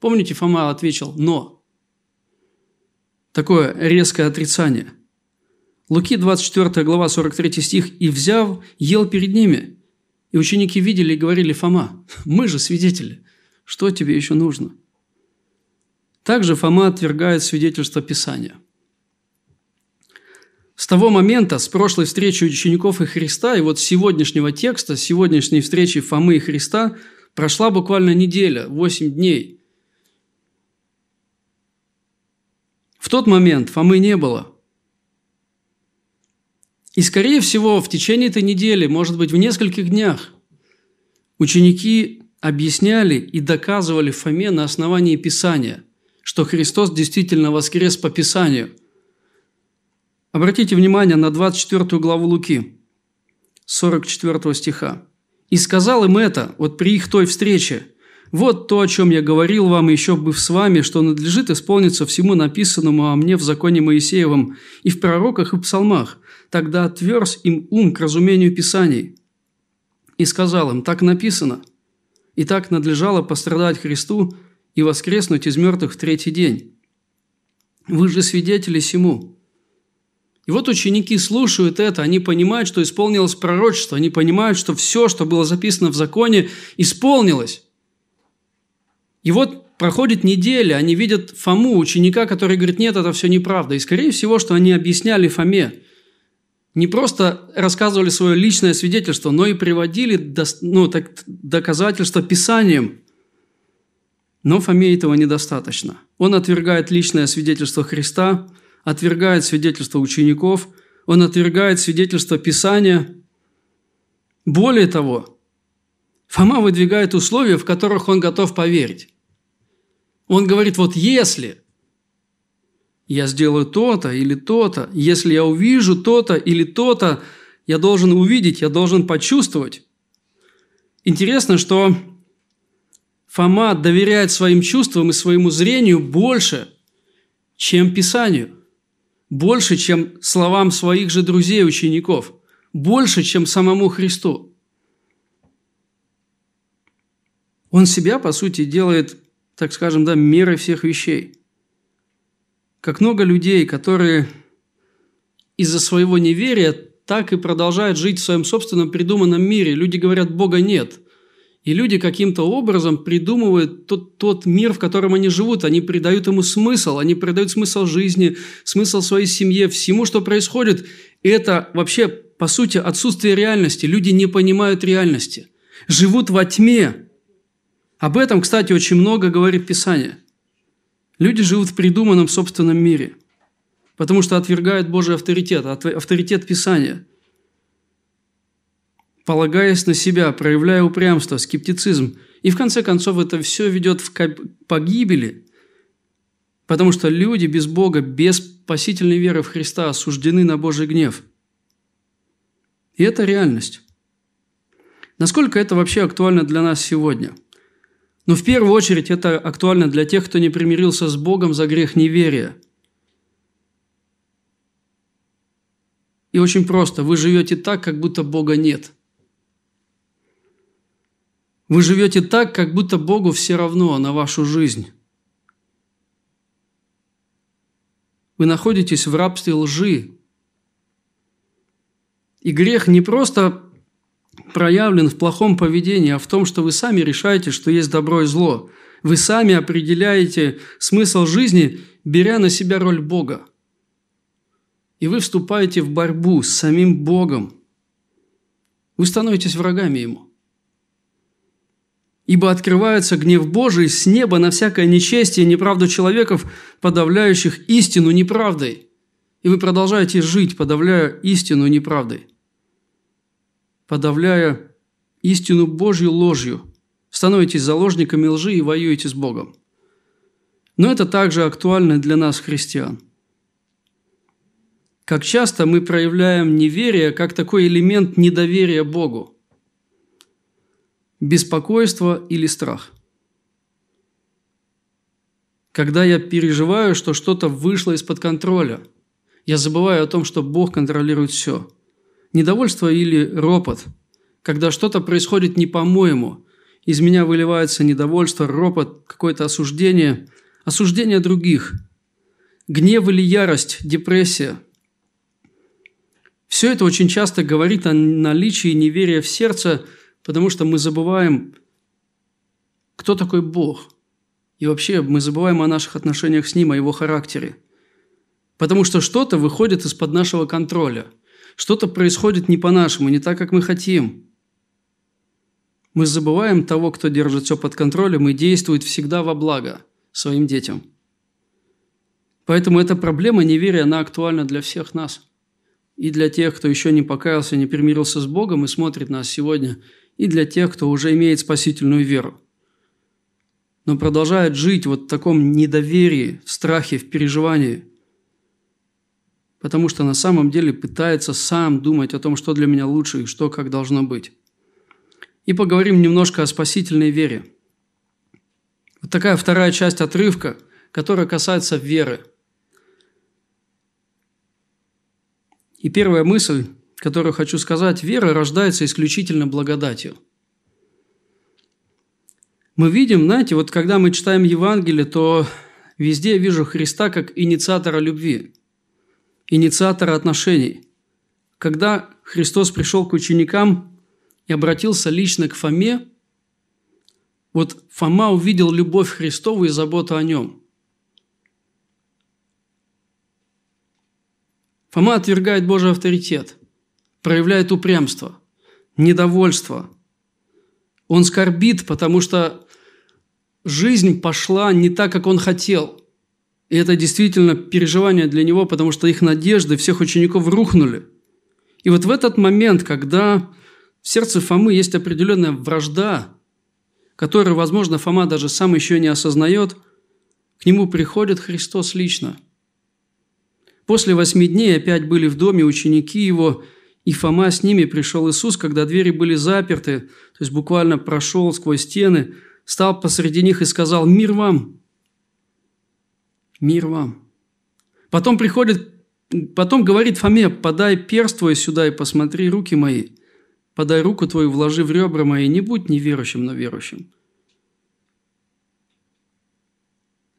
Помните, Фома ответил «но». Такое резкое отрицание – Луки 24 глава 43 стих «И взяв, ел перед ними». И ученики видели и говорили Фома, «Мы же свидетели, что тебе еще нужно?» Также Фома отвергает свидетельство Писания. С того момента, с прошлой встречи учеников и Христа, и вот сегодняшнего текста, сегодняшней встречи Фомы и Христа, прошла буквально неделя, восемь дней. В тот момент Фомы не было – и, скорее всего, в течение этой недели, может быть, в нескольких днях, ученики объясняли и доказывали Фоме на основании Писания, что Христос действительно воскрес по Писанию. Обратите внимание на 24 главу Луки, 44 стиха. «И сказал им это, вот при их той встрече, вот то, о чем я говорил вам, еще быв с вами, что надлежит исполниться всему написанному о мне в законе Моисеевом и в пророках и псалмах – Тогда отверз им ум к разумению Писаний и сказал им, так написано, и так надлежало пострадать Христу и воскреснуть из мертвых в третий день. Вы же свидетели сему. И вот ученики слушают это, они понимают, что исполнилось пророчество, они понимают, что все, что было записано в законе, исполнилось. И вот проходит неделя, они видят Фому, ученика, который говорит, нет, это все неправда. И скорее всего, что они объясняли Фоме – не просто рассказывали свое личное свидетельство, но и приводили до, ну, так, доказательства Писанием. Но Фоме этого недостаточно. Он отвергает личное свидетельство Христа, отвергает свидетельство учеников, он отвергает свидетельство Писания. Более того, Фома выдвигает условия, в которых он готов поверить. Он говорит, вот если – я сделаю то-то или то-то. Если я увижу то-то или то-то, я должен увидеть, я должен почувствовать. Интересно, что Фома доверяет своим чувствам и своему зрению больше, чем Писанию, больше, чем словам своих же друзей, учеников, больше, чем самому Христу. Он себя, по сути, делает, так скажем, да, мерой всех вещей – как много людей, которые из-за своего неверия так и продолжают жить в своем собственном придуманном мире. Люди говорят, Бога нет. И люди каким-то образом придумывают тот, тот мир, в котором они живут. Они придают ему смысл, они придают смысл жизни, смысл своей семье, всему, что происходит. И это вообще, по сути, отсутствие реальности. Люди не понимают реальности. Живут во тьме. Об этом, кстати, очень много говорит Писание – Люди живут в придуманном собственном мире, потому что отвергают Божий авторитет, а авторитет Писания, полагаясь на себя, проявляя упрямство, скептицизм. И в конце концов это все ведет к погибели, потому что люди без Бога, без спасительной веры в Христа осуждены на Божий гнев. И это реальность. Насколько это вообще актуально для нас сегодня – но в первую очередь это актуально для тех, кто не примирился с Богом за грех неверия. И очень просто, вы живете так, как будто Бога нет. Вы живете так, как будто Богу все равно на вашу жизнь. Вы находитесь в рабстве лжи. И грех не просто проявлен в плохом поведении, а в том, что вы сами решаете, что есть добро и зло. Вы сами определяете смысл жизни, беря на себя роль Бога. И вы вступаете в борьбу с самим Богом. Вы становитесь врагами Ему. Ибо открывается гнев Божий с неба на всякое нечестие и неправду человеков, подавляющих истину неправдой. И вы продолжаете жить, подавляя истину неправдой подавляя истину Божью ложью, становитесь заложниками лжи и воюете с Богом. Но это также актуально для нас, христиан. Как часто мы проявляем неверие как такой элемент недоверия Богу, беспокойство или страх. Когда я переживаю, что что-то вышло из-под контроля, я забываю о том, что Бог контролирует все – Недовольство или ропот, когда что-то происходит не по-моему, из меня выливается недовольство, ропот, какое-то осуждение, осуждение других, гнев или ярость, депрессия. Все это очень часто говорит о наличии неверия в сердце, потому что мы забываем, кто такой Бог. И вообще мы забываем о наших отношениях с Ним, о Его характере. Потому что что-то выходит из-под нашего контроля – что-то происходит не по-нашему, не так, как мы хотим. Мы забываем того, кто держит все под контролем и действует всегда во благо своим детям. Поэтому эта проблема неверия, она актуальна для всех нас. И для тех, кто еще не покаялся, не примирился с Богом и смотрит нас сегодня, и для тех, кто уже имеет спасительную веру но продолжает жить вот в таком недоверии, в страхе, в переживании – потому что на самом деле пытается сам думать о том, что для меня лучше и что как должно быть. И поговорим немножко о спасительной вере. Вот такая вторая часть отрывка, которая касается веры. И первая мысль, которую хочу сказать, вера рождается исключительно благодатью. Мы видим, знаете, вот когда мы читаем Евангелие, то везде я вижу Христа как инициатора любви инициатора отношений. Когда Христос пришел к ученикам и обратился лично к Фоме, вот Фома увидел любовь Христову и заботу о нем. Фома отвергает Божий авторитет, проявляет упрямство, недовольство. Он скорбит, потому что жизнь пошла не так, как он хотел – и это действительно переживание для него, потому что их надежды всех учеников рухнули. И вот в этот момент, когда в сердце Фомы есть определенная вражда, которую, возможно, Фома даже сам еще не осознает, к нему приходит Христос лично. После восьми дней опять были в доме ученики его, и Фома с ними пришел Иисус, когда двери были заперты, то есть буквально прошел сквозь стены, стал посреди них и сказал «Мир вам!» мир вам. Потом приходит, потом говорит Фоме, подай перст твой сюда и посмотри руки мои. Подай руку твою, вложи в ребра мои, не будь неверующим, но верующим.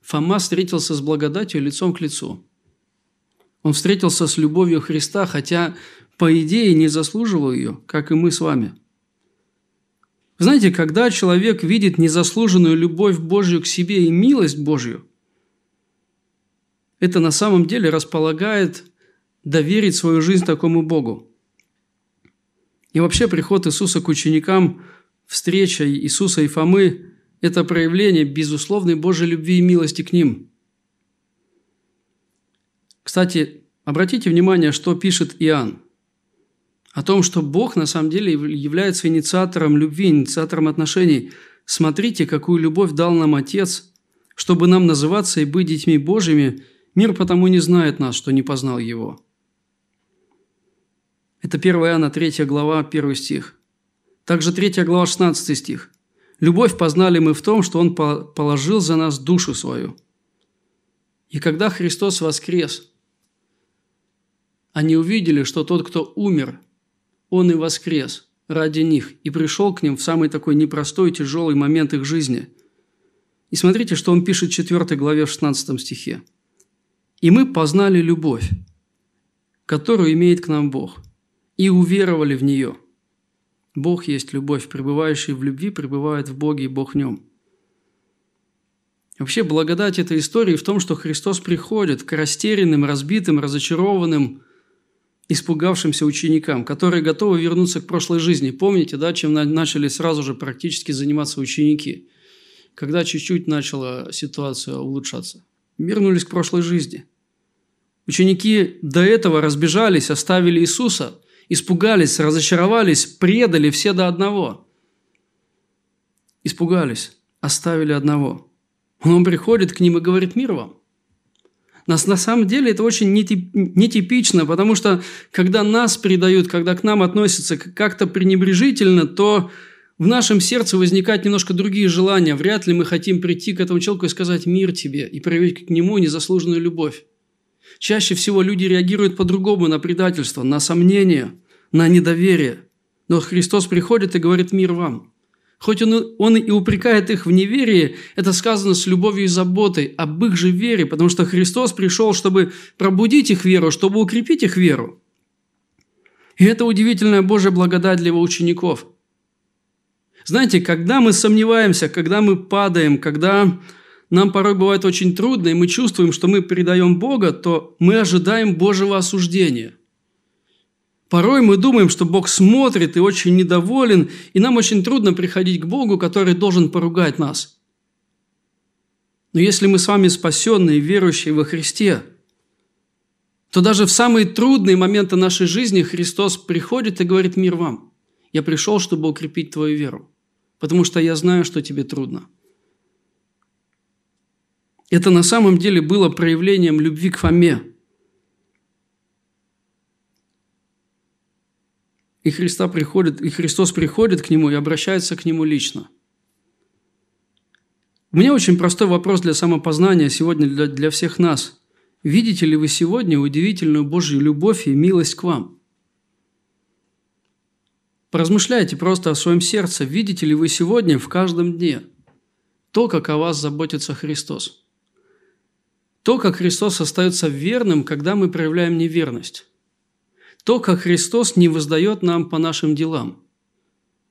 Фома встретился с благодатью лицом к лицу. Он встретился с любовью Христа, хотя, по идее, не заслуживал ее, как и мы с вами. Знаете, когда человек видит незаслуженную любовь Божью к себе и милость Божью, это на самом деле располагает доверить свою жизнь такому Богу. И вообще приход Иисуса к ученикам, встреча Иисуса и Фомы – это проявление безусловной Божьей любви и милости к ним. Кстати, обратите внимание, что пишет Иоанн о том, что Бог на самом деле является инициатором любви, инициатором отношений. Смотрите, какую любовь дал нам Отец, чтобы нам называться и быть детьми Божьими – Мир потому не знает нас, что не познал его. Это 1 Иоанна 3 глава, 1 стих. Также 3 глава, 16 стих. «Любовь познали мы в том, что Он положил за нас душу свою». И когда Христос воскрес, они увидели, что тот, кто умер, он и воскрес ради них и пришел к ним в самый такой непростой, тяжелый момент их жизни. И смотрите, что он пишет в 4 главе в 16 стихе. И мы познали любовь, которую имеет к нам Бог, и уверовали в нее. Бог есть любовь, пребывающий в любви, пребывает в Боге, и Бог в нем. Вообще благодать этой истории в том, что Христос приходит к растерянным, разбитым, разочарованным, испугавшимся ученикам, которые готовы вернуться к прошлой жизни. Помните, да, чем начали сразу же практически заниматься ученики, когда чуть-чуть начала ситуация улучшаться вернулись к прошлой жизни. Ученики до этого разбежались, оставили Иисуса, испугались, разочаровались, предали все до одного. Испугались, оставили одного. Он приходит к ним и говорит «Мир вам». Нас на самом деле это очень нетипично, потому что когда нас предают, когда к нам относятся как-то пренебрежительно, то в нашем сердце возникают немножко другие желания. Вряд ли мы хотим прийти к этому человеку и сказать «мир тебе» и проявить к нему незаслуженную любовь. Чаще всего люди реагируют по-другому на предательство, на сомнение, на недоверие. Но Христос приходит и говорит «мир вам». Хоть он, он и упрекает их в неверии, это сказано с любовью и заботой об их же вере, потому что Христос пришел, чтобы пробудить их веру, чтобы укрепить их веру. И это удивительная Божья благодать для его учеников – знаете, когда мы сомневаемся, когда мы падаем, когда нам порой бывает очень трудно, и мы чувствуем, что мы предаем Бога, то мы ожидаем Божьего осуждения. Порой мы думаем, что Бог смотрит и очень недоволен, и нам очень трудно приходить к Богу, который должен поругать нас. Но если мы с вами спасенные, верующие во Христе, то даже в самые трудные моменты нашей жизни Христос приходит и говорит «Мир вам! Я пришел, чтобы укрепить твою веру» потому что я знаю, что тебе трудно. Это на самом деле было проявлением любви к Фоме. И, Христа приходит, и Христос приходит к нему и обращается к нему лично. У меня очень простой вопрос для самопознания сегодня для, для всех нас. Видите ли вы сегодня удивительную Божью любовь и милость к вам – Поразмышляйте просто о своем сердце, видите ли вы сегодня в каждом дне то, как о вас заботится Христос. То, как Христос остается верным, когда мы проявляем неверность. То, как Христос не воздает нам по нашим делам,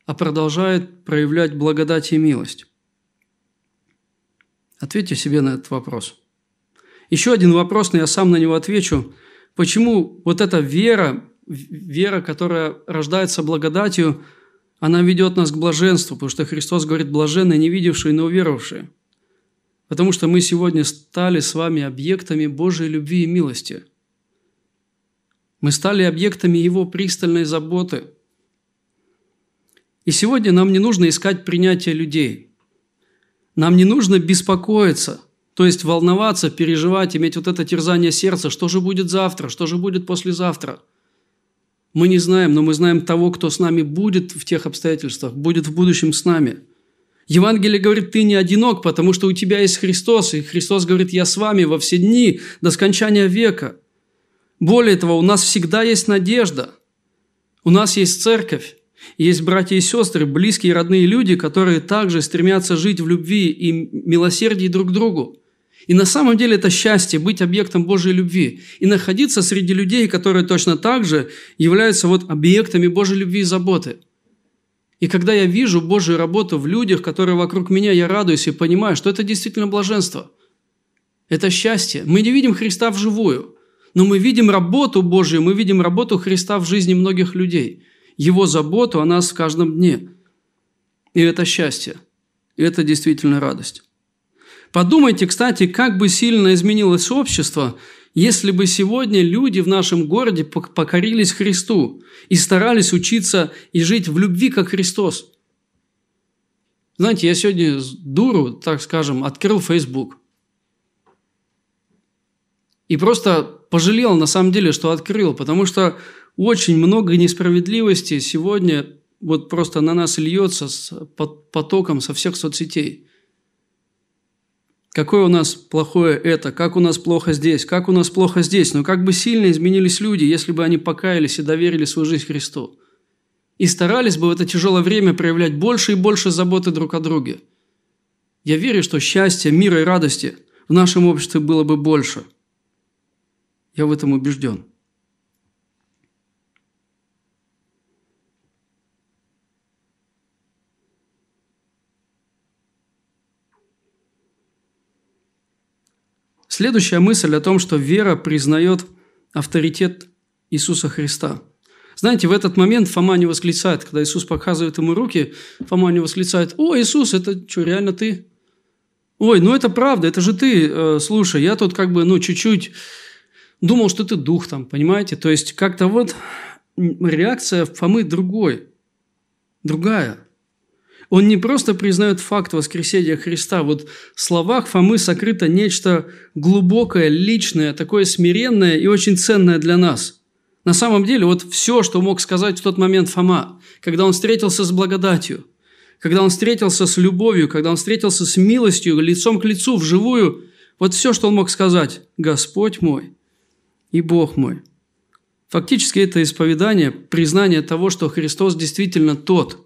а продолжает проявлять благодать и милость. Ответьте себе на этот вопрос. Еще один вопрос, но я сам на него отвечу. Почему вот эта вера вера, которая рождается благодатью, она ведет нас к блаженству, потому что Христос говорит «блаженные, не видевшие, но уверовавшие». Потому что мы сегодня стали с вами объектами Божьей любви и милости. Мы стали объектами Его пристальной заботы. И сегодня нам не нужно искать принятие людей. Нам не нужно беспокоиться, то есть волноваться, переживать, иметь вот это терзание сердца, что же будет завтра, что же будет послезавтра – мы не знаем, но мы знаем того, кто с нами будет в тех обстоятельствах, будет в будущем с нами. Евангелие говорит, ты не одинок, потому что у тебя есть Христос, и Христос говорит, я с вами во все дни до скончания века. Более того, у нас всегда есть надежда. У нас есть церковь, есть братья и сестры, близкие и родные люди, которые также стремятся жить в любви и милосердии друг к другу. И на самом деле это счастье быть объектом Божьей любви и находиться среди людей, которые точно так же являются вот объектами Божьей любви и заботы. И когда я вижу Божью работу в людях, которые вокруг меня, я радуюсь и понимаю, что это действительно блаженство. Это счастье. Мы не видим Христа вживую, но мы видим работу Божью, мы видим работу Христа в жизни многих людей, Его заботу о нас в каждом дне. И это счастье. И это действительно радость. Подумайте, кстати, как бы сильно изменилось общество, если бы сегодня люди в нашем городе покорились Христу и старались учиться и жить в любви, как Христос. Знаете, я сегодня дуру, так скажем, открыл Facebook. И просто пожалел на самом деле, что открыл, потому что очень много несправедливости сегодня вот просто на нас льется с потоком со всех соцсетей – Какое у нас плохое это, как у нас плохо здесь, как у нас плохо здесь. Но ну, как бы сильно изменились люди, если бы они покаялись и доверили свою жизнь Христу. И старались бы в это тяжелое время проявлять больше и больше заботы друг о друге. Я верю, что счастья, мира и радости в нашем обществе было бы больше. Я в этом убежден. Следующая мысль о том, что вера признает авторитет Иисуса Христа. Знаете, в этот момент Фома не восклицает, когда Иисус показывает ему руки, Фома не восклицает, «О, Иисус, это что, реально ты?» «Ой, ну это правда, это же ты, э, слушай, я тут как бы, ну, чуть-чуть думал, что ты дух там, понимаете?» То есть, как-то вот реакция Фомы другой, другая – он не просто признает факт воскресения Христа. Вот в словах Фомы сокрыто нечто глубокое, личное, такое смиренное и очень ценное для нас. На самом деле, вот все, что мог сказать в тот момент Фома, когда он встретился с благодатью, когда он встретился с любовью, когда он встретился с милостью, лицом к лицу, вживую, вот все, что он мог сказать, «Господь мой и Бог мой». Фактически это исповедание, признание того, что Христос действительно тот –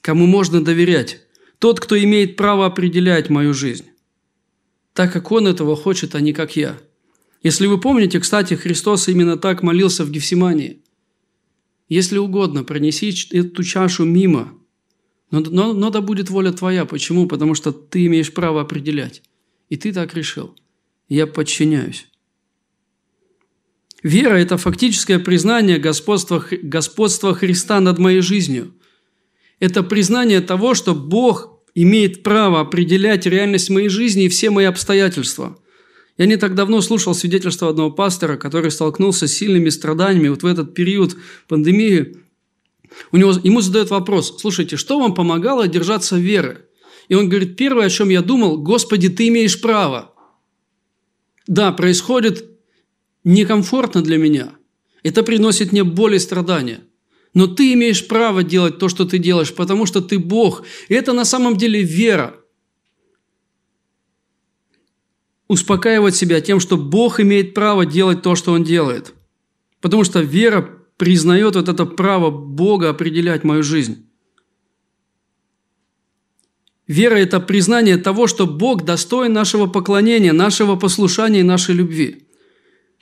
кому можно доверять, тот, кто имеет право определять мою жизнь. Так как он этого хочет, а не как я. Если вы помните, кстати, Христос именно так молился в Гефсимании. Если угодно, пронеси эту чашу мимо, но, но, но да будет воля твоя. Почему? Потому что ты имеешь право определять. И ты так решил. Я подчиняюсь. Вера – это фактическое признание господства, господства Христа над моей жизнью – это признание того, что Бог имеет право определять реальность моей жизни и все мои обстоятельства. Я не так давно слушал свидетельство одного пастора, который столкнулся с сильными страданиями вот в этот период пандемии. У него, ему задают вопрос, слушайте, что вам помогало держаться веры? И он говорит, первое, о чем я думал, Господи, ты имеешь право. Да, происходит некомфортно для меня. Это приносит мне боль и страдания. Но ты имеешь право делать то, что ты делаешь, потому что ты Бог. И это на самом деле вера. Успокаивать себя тем, что Бог имеет право делать то, что Он делает. Потому что вера признает вот это право Бога определять мою жизнь. Вера – это признание того, что Бог достоин нашего поклонения, нашего послушания и нашей любви.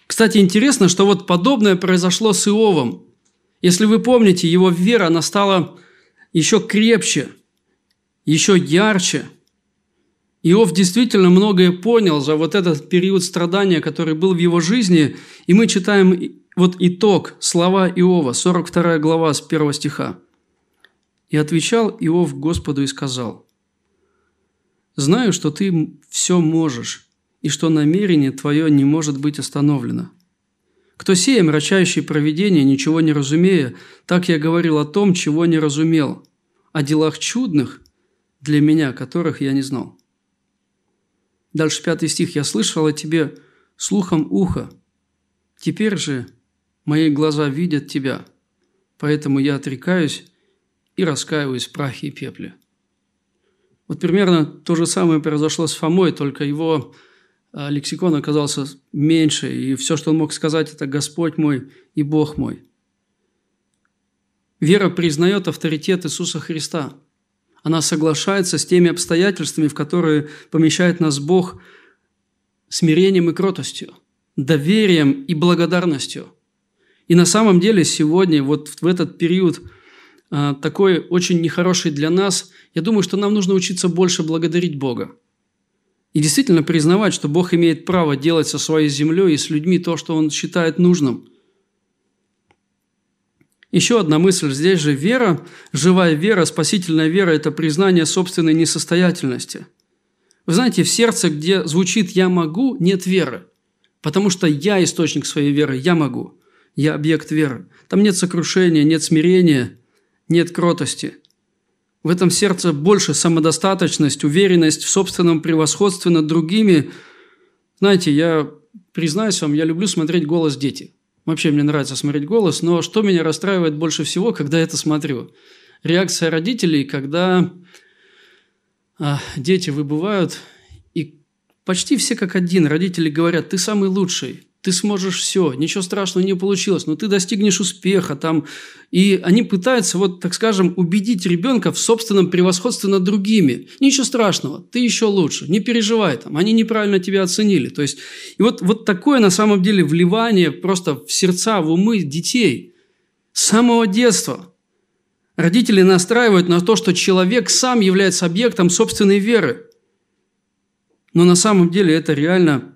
Кстати, интересно, что вот подобное произошло с Иовом – если вы помните, его вера, она стала еще крепче, еще ярче. Иов действительно многое понял за вот этот период страдания, который был в его жизни. И мы читаем вот итог, слова Иова, 42 глава с 1 стиха. «И отвечал Иов Господу и сказал, «Знаю, что ты все можешь, и что намерение твое не может быть остановлено. Кто сеем, рачающий провидение, ничего не разумея, так я говорил о том, чего не разумел, о делах чудных для меня, которых я не знал. Дальше пятый стих. «Я слышал о тебе слухом ухо, теперь же мои глаза видят тебя, поэтому я отрекаюсь и раскаиваюсь в прахе и пепле». Вот примерно то же самое произошло с Фомой, только его а лексикон оказался меньше, и все, что он мог сказать, это «Господь мой и Бог мой». Вера признает авторитет Иисуса Христа. Она соглашается с теми обстоятельствами, в которые помещает нас Бог смирением и кротостью, доверием и благодарностью. И на самом деле сегодня, вот в этот период а, такой очень нехороший для нас, я думаю, что нам нужно учиться больше благодарить Бога. И действительно признавать, что Бог имеет право делать со своей землей и с людьми то, что Он считает нужным. Еще одна мысль здесь же – вера, живая вера, спасительная вера – это признание собственной несостоятельности. Вы знаете, в сердце, где звучит «я могу», нет веры, потому что я источник своей веры, я могу, я объект веры. Там нет сокрушения, нет смирения, нет кротости – в этом сердце больше самодостаточность, уверенность в собственном превосходстве над другими. Знаете, я признаюсь вам, я люблю смотреть «Голос дети». Вообще мне нравится смотреть «Голос», но что меня расстраивает больше всего, когда я это смотрю? Реакция родителей, когда а, дети выбывают, и почти все как один родители говорят «ты самый лучший», ты сможешь все, ничего страшного не получилось, но ты достигнешь успеха там. И они пытаются, вот так скажем, убедить ребенка в собственном превосходстве над другими. Ничего страшного, ты еще лучше, не переживай там, они неправильно тебя оценили. То есть, и вот, вот такое на самом деле вливание просто в сердца, в умы детей с самого детства. Родители настраивают на то, что человек сам является объектом собственной веры. Но на самом деле это реально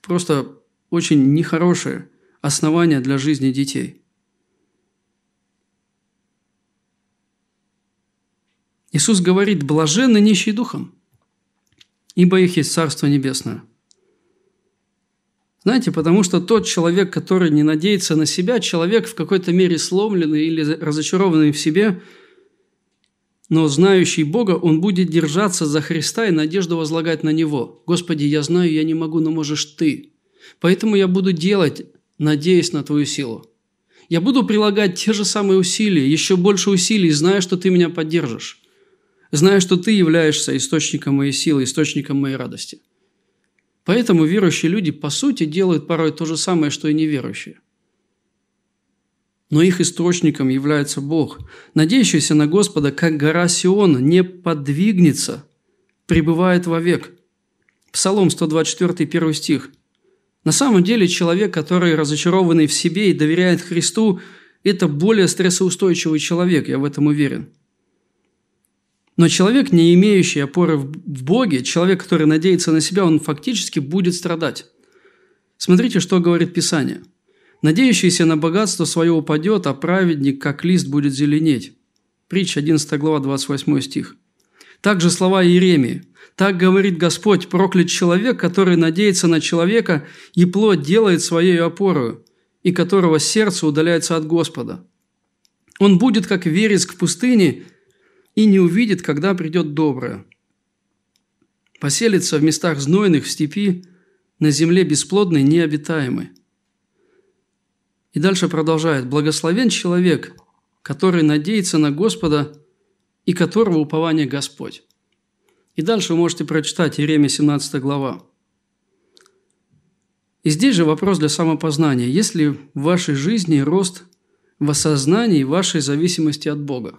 просто очень нехорошее основание для жизни детей. Иисус говорит, блаженны нищие духом, ибо их есть Царство Небесное. Знаете, потому что тот человек, который не надеется на себя, человек в какой-то мере сломленный или разочарованный в себе, но знающий Бога, он будет держаться за Христа и надежду возлагать на Него. «Господи, я знаю, я не могу, но можешь Ты». Поэтому я буду делать, надеясь на Твою силу. Я буду прилагать те же самые усилия, еще больше усилий, зная, что Ты меня поддержишь, зная, что Ты являешься источником моей силы, источником моей радости. Поэтому верующие люди, по сути, делают порой то же самое, что и неверующие. Но их источником является Бог. Надеющийся на Господа, как гора Сион, не подвигнется, пребывает вовек. Псалом 124, 1 стих – на самом деле человек, который разочарованный в себе и доверяет Христу, это более стрессоустойчивый человек, я в этом уверен. Но человек, не имеющий опоры в Боге, человек, который надеется на себя, он фактически будет страдать. Смотрите, что говорит Писание. «Надеющийся на богатство свое упадет, а праведник, как лист, будет зеленеть». Притча 11 глава, 28 стих. Также слова Иеремии. «Так говорит Господь, проклят человек, который надеется на человека и плод делает своей опорою, и которого сердце удаляется от Господа. Он будет, как вереск в пустыне, и не увидит, когда придет доброе. Поселится в местах знойных, в степи, на земле бесплодной, необитаемой». И дальше продолжает. «Благословен человек, который надеется на Господа и которого упование Господь. И дальше вы можете прочитать Иеремия 17 глава. И здесь же вопрос для самопознания. Есть ли в вашей жизни рост в осознании вашей зависимости от Бога?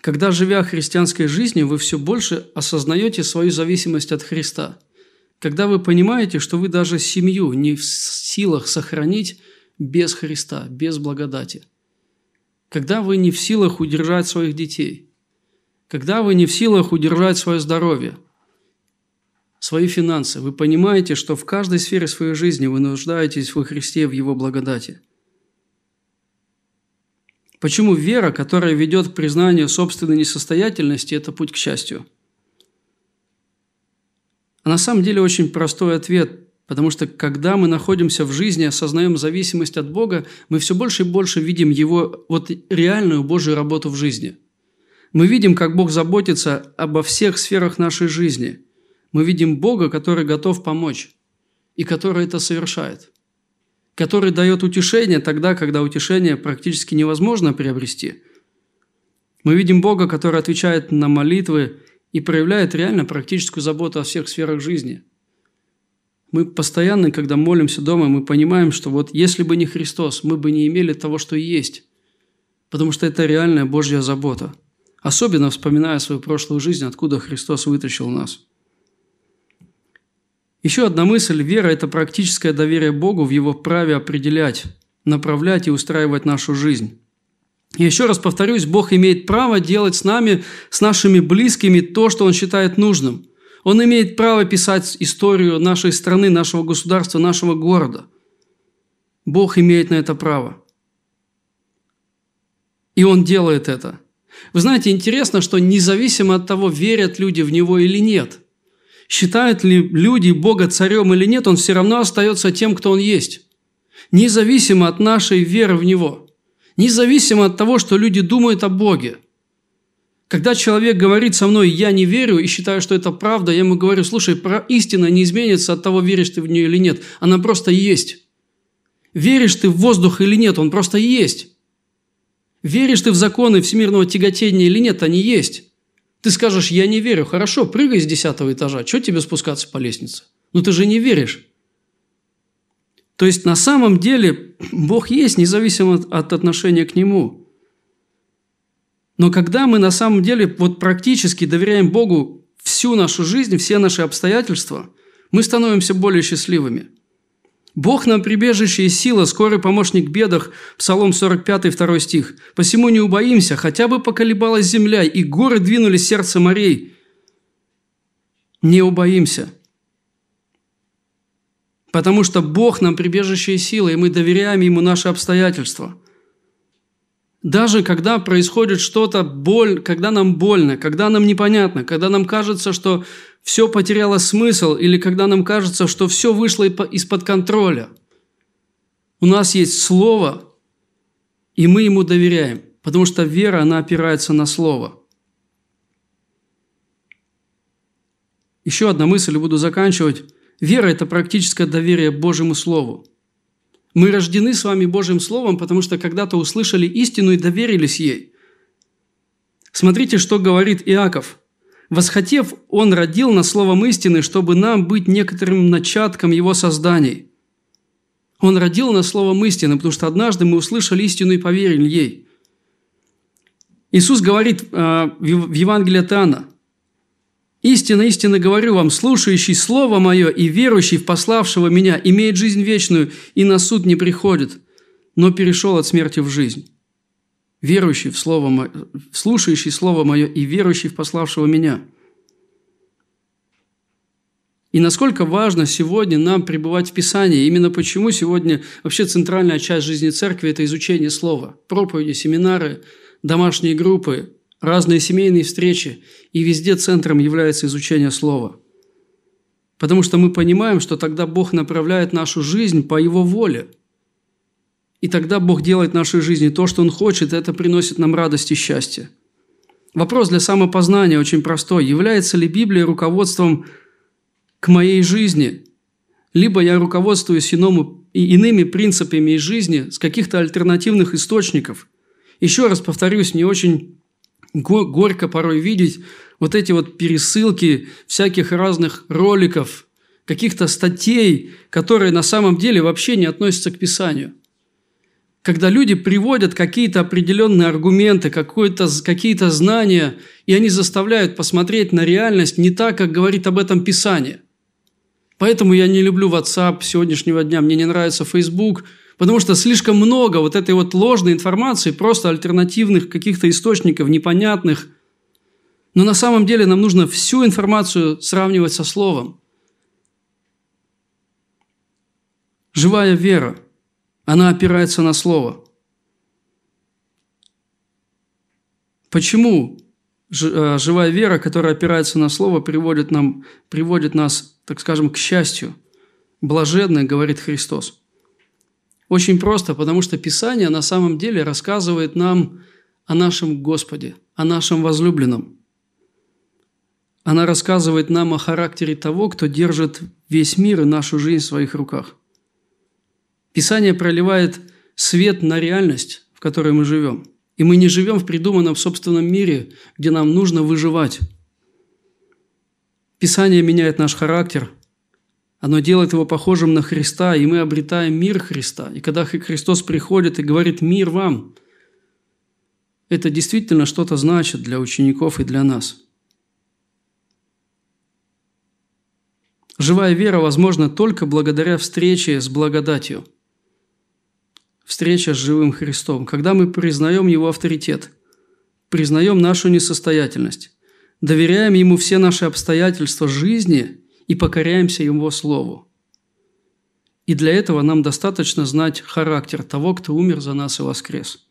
Когда, живя христианской жизнью, вы все больше осознаете свою зависимость от Христа. Когда вы понимаете, что вы даже семью не в силах сохранить без Христа, без благодати – когда вы не в силах удержать своих детей, когда вы не в силах удержать свое здоровье, свои финансы, вы понимаете, что в каждой сфере своей жизни вы нуждаетесь во Христе в Его благодати. Почему вера, которая ведет к признанию собственной несостоятельности, это путь к счастью? А на самом деле очень простой ответ Потому что когда мы находимся в жизни, осознаем зависимость от Бога, мы все больше и больше видим Его вот реальную Божью работу в жизни. Мы видим, как Бог заботится обо всех сферах нашей жизни. Мы видим Бога, который готов помочь и который это совершает, который дает утешение тогда, когда утешение практически невозможно приобрести. Мы видим Бога, который отвечает на молитвы и проявляет реально практическую заботу о всех сферах жизни – мы постоянно, когда молимся дома, мы понимаем, что вот если бы не Христос, мы бы не имели того, что есть. Потому что это реальная Божья забота. Особенно вспоминая свою прошлую жизнь, откуда Христос вытащил нас. Еще одна мысль – вера – это практическое доверие Богу в Его праве определять, направлять и устраивать нашу жизнь. И еще раз повторюсь, Бог имеет право делать с нами, с нашими близкими то, что Он считает нужным – он имеет право писать историю нашей страны, нашего государства, нашего города. Бог имеет на это право. И Он делает это. Вы знаете, интересно, что независимо от того, верят люди в Него или нет, считают ли люди Бога царем или нет, Он все равно остается тем, кто Он есть. Независимо от нашей веры в Него. Независимо от того, что люди думают о Боге – когда человек говорит со мной «я не верю» и считаю, что это правда, я ему говорю «слушай, истина не изменится от того, веришь ты в нее или нет. Она просто есть. Веришь ты в воздух или нет, он просто есть. Веришь ты в законы всемирного тяготения или нет, они есть. Ты скажешь «я не верю». Хорошо, прыгай с десятого этажа. Чего тебе спускаться по лестнице? Но ну ты же не веришь. То есть на самом деле Бог есть, независимо от отношения к Нему. Но когда мы на самом деле вот практически доверяем Богу всю нашу жизнь, все наши обстоятельства, мы становимся более счастливыми. «Бог нам прибежище и сила, скорый помощник в бедах» Псалом 45, 2 стих. «Посему не убоимся, хотя бы поколебалась земля, и горы двинули сердце морей». Не убоимся – потому что Бог нам прибежище и сила, и мы доверяем Ему наши обстоятельства. Даже когда происходит что-то, боль, когда нам больно, когда нам непонятно, когда нам кажется, что все потеряло смысл, или когда нам кажется, что все вышло из-под контроля. У нас есть Слово, и мы ему доверяем, потому что вера, она опирается на Слово. Еще одна мысль, и буду заканчивать. Вера – это практическое доверие Божьему Слову. Мы рождены с вами Божьим Словом, потому что когда-то услышали истину и доверились ей. Смотрите, что говорит Иаков. «Восхотев, он родил нас словом истины, чтобы нам быть некоторым начатком его созданий». Он родил нас словом истины, потому что однажды мы услышали истину и поверили ей. Иисус говорит э, в Евангелии от Иоанна – Истинно, истинно говорю вам, слушающий Слово Мое и верующий в пославшего Меня имеет жизнь вечную и на суд не приходит, но перешел от смерти в жизнь. Верующий в Слово Мое, слушающий Слово Мое и верующий в пославшего Меня. И насколько важно сегодня нам пребывать в Писании. Именно почему сегодня вообще центральная часть жизни Церкви – это изучение Слова, проповеди, семинары, домашние группы, разные семейные встречи, и везде центром является изучение Слова. Потому что мы понимаем, что тогда Бог направляет нашу жизнь по Его воле. И тогда Бог делает в нашей жизни то, что Он хочет, и это приносит нам радость и счастье. Вопрос для самопознания очень простой. Является ли Библия руководством к моей жизни? Либо я руководствуюсь иному, и иными принципами из жизни с каких-то альтернативных источников. Еще раз повторюсь, не очень горько порой видеть вот эти вот пересылки всяких разных роликов, каких-то статей, которые на самом деле вообще не относятся к Писанию. Когда люди приводят какие-то определенные аргументы, какое-то какие-то знания, и они заставляют посмотреть на реальность не так, как говорит об этом Писание. Поэтому я не люблю WhatsApp сегодняшнего дня, мне не нравится Facebook – Потому что слишком много вот этой вот ложной информации, просто альтернативных каких-то источников, непонятных. Но на самом деле нам нужно всю информацию сравнивать со Словом. Живая вера, она опирается на Слово. Почему э, живая вера, которая опирается на Слово, приводит, нам, приводит нас, так скажем, к счастью? Блаженный, говорит Христос – очень просто, потому что Писание на самом деле рассказывает нам о нашем Господе, о нашем возлюбленном. Она рассказывает нам о характере того, кто держит весь мир и нашу жизнь в своих руках. Писание проливает свет на реальность, в которой мы живем. И мы не живем в придуманном собственном мире, где нам нужно выживать. Писание меняет наш характер – оно делает его похожим на Христа, и мы обретаем мир Христа. И когда Христос приходит и говорит «мир вам», это действительно что-то значит для учеников и для нас. Живая вера возможна только благодаря встрече с благодатью. Встреча с живым Христом, когда мы признаем Его авторитет, признаем нашу несостоятельность, доверяем Ему все наши обстоятельства жизни – и покоряемся Его Слову. И для этого нам достаточно знать характер того, кто умер за нас и воскрес.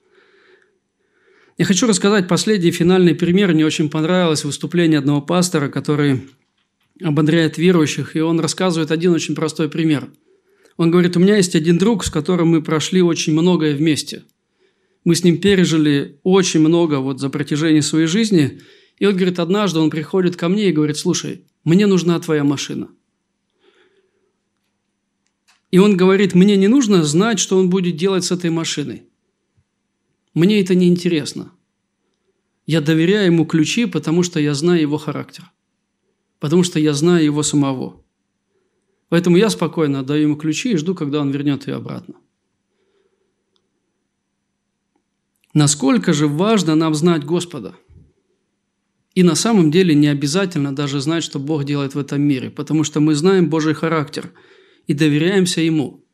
Я хочу рассказать последний финальный пример. Мне очень понравилось выступление одного пастора, который ободряет верующих, и он рассказывает один очень простой пример. Он говорит, у меня есть один друг, с которым мы прошли очень многое вместе. Мы с ним пережили очень много вот за протяжении своей жизни – и вот, говорит, однажды он приходит ко мне и говорит, слушай, мне нужна твоя машина. И он говорит, мне не нужно знать, что он будет делать с этой машиной. Мне это не интересно. Я доверяю ему ключи, потому что я знаю его характер. Потому что я знаю его самого. Поэтому я спокойно отдаю ему ключи и жду, когда он вернет ее обратно. Насколько же важно нам знать Господа – и на самом деле не обязательно даже знать, что Бог делает в этом мире, потому что мы знаем Божий характер и доверяемся Ему.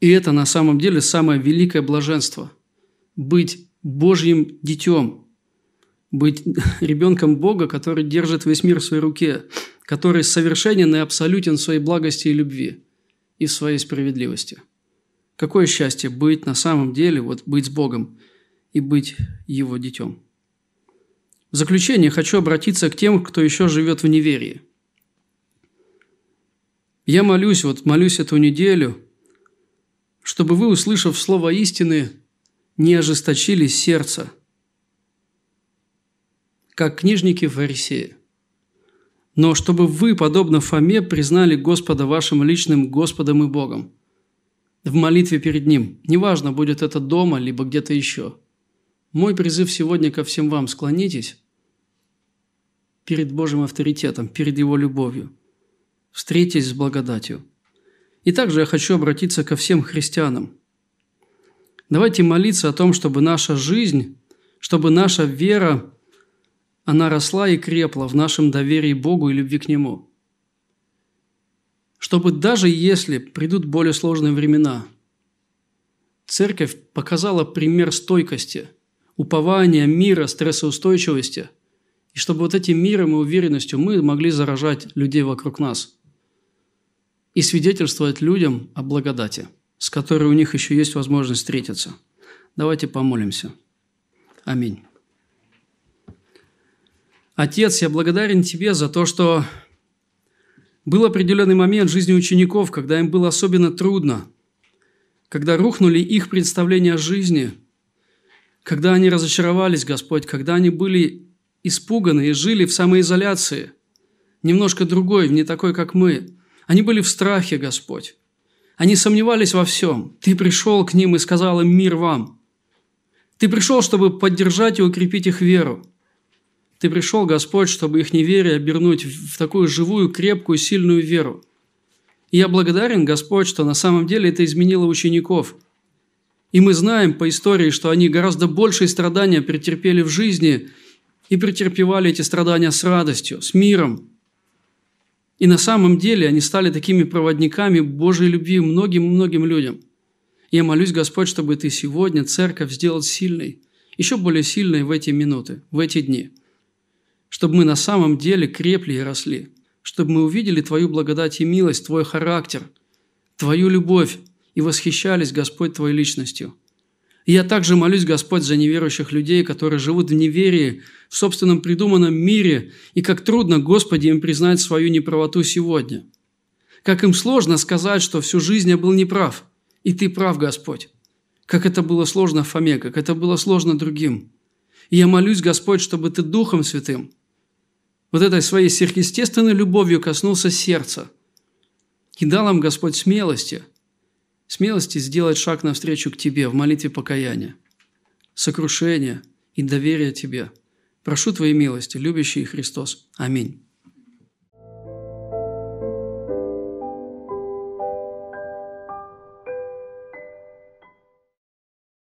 И это на самом деле самое великое блаженство – быть Божьим детем, быть ребенком Бога, который держит весь мир в своей руке, который совершенен и абсолютен в своей благости и любви и в своей справедливости. Какое счастье быть на самом деле, вот быть с Богом и быть Его детем. В заключение хочу обратиться к тем, кто еще живет в неверии. Я молюсь, вот молюсь эту неделю, чтобы вы, услышав слово истины, не ожесточили сердце, как книжники фарисеи, но чтобы вы, подобно Фоме, признали Господа вашим личным Господом и Богом в молитве перед Ним. Неважно, будет это дома, либо где-то еще. Мой призыв сегодня ко всем вам – склонитесь перед Божьим авторитетом, перед Его любовью. Встретись с благодатью. И также я хочу обратиться ко всем христианам. Давайте молиться о том, чтобы наша жизнь, чтобы наша вера, она росла и крепла в нашем доверии Богу и любви к Нему. Чтобы даже если придут более сложные времена, церковь показала пример стойкости, упования, мира, стрессоустойчивости – и чтобы вот этим миром и уверенностью мы могли заражать людей вокруг нас и свидетельствовать людям о благодати, с которой у них еще есть возможность встретиться. Давайте помолимся. Аминь. Отец, я благодарен Тебе за то, что был определенный момент в жизни учеников, когда им было особенно трудно, когда рухнули их представления о жизни, когда они разочаровались, Господь, когда они были испуганные, жили в самоизоляции. Немножко другой, не такой, как мы. Они были в страхе, Господь. Они сомневались во всем. Ты пришел к ним и сказал им «Мир вам». Ты пришел, чтобы поддержать и укрепить их веру. Ты пришел, Господь, чтобы их неверие обернуть в такую живую, крепкую, сильную веру. И я благодарен, Господь, что на самом деле это изменило учеников. И мы знаем по истории, что они гораздо большие страдания претерпели в жизни, и претерпевали эти страдания с радостью, с миром. И на самом деле они стали такими проводниками Божьей любви многим-многим людям. Я молюсь, Господь, чтобы Ты сегодня церковь сделал сильной, еще более сильной в эти минуты, в эти дни, чтобы мы на самом деле крепли и росли, чтобы мы увидели Твою благодать и милость, Твой характер, Твою любовь и восхищались, Господь, Твоей личностью – я также молюсь, Господь, за неверующих людей, которые живут в неверии, в собственном придуманном мире, и как трудно, Господи, им признать свою неправоту сегодня. Как им сложно сказать, что всю жизнь я был неправ, и Ты прав, Господь. Как это было сложно Фоме, как это было сложно другим. И я молюсь, Господь, чтобы Ты Духом Святым, вот этой своей сверхъестественной любовью коснулся сердца и дал им, Господь, смелости – смелости сделать шаг навстречу к Тебе в молитве покаяния, сокрушения и доверия Тебе. Прошу Твоей милости, любящий Христос. Аминь.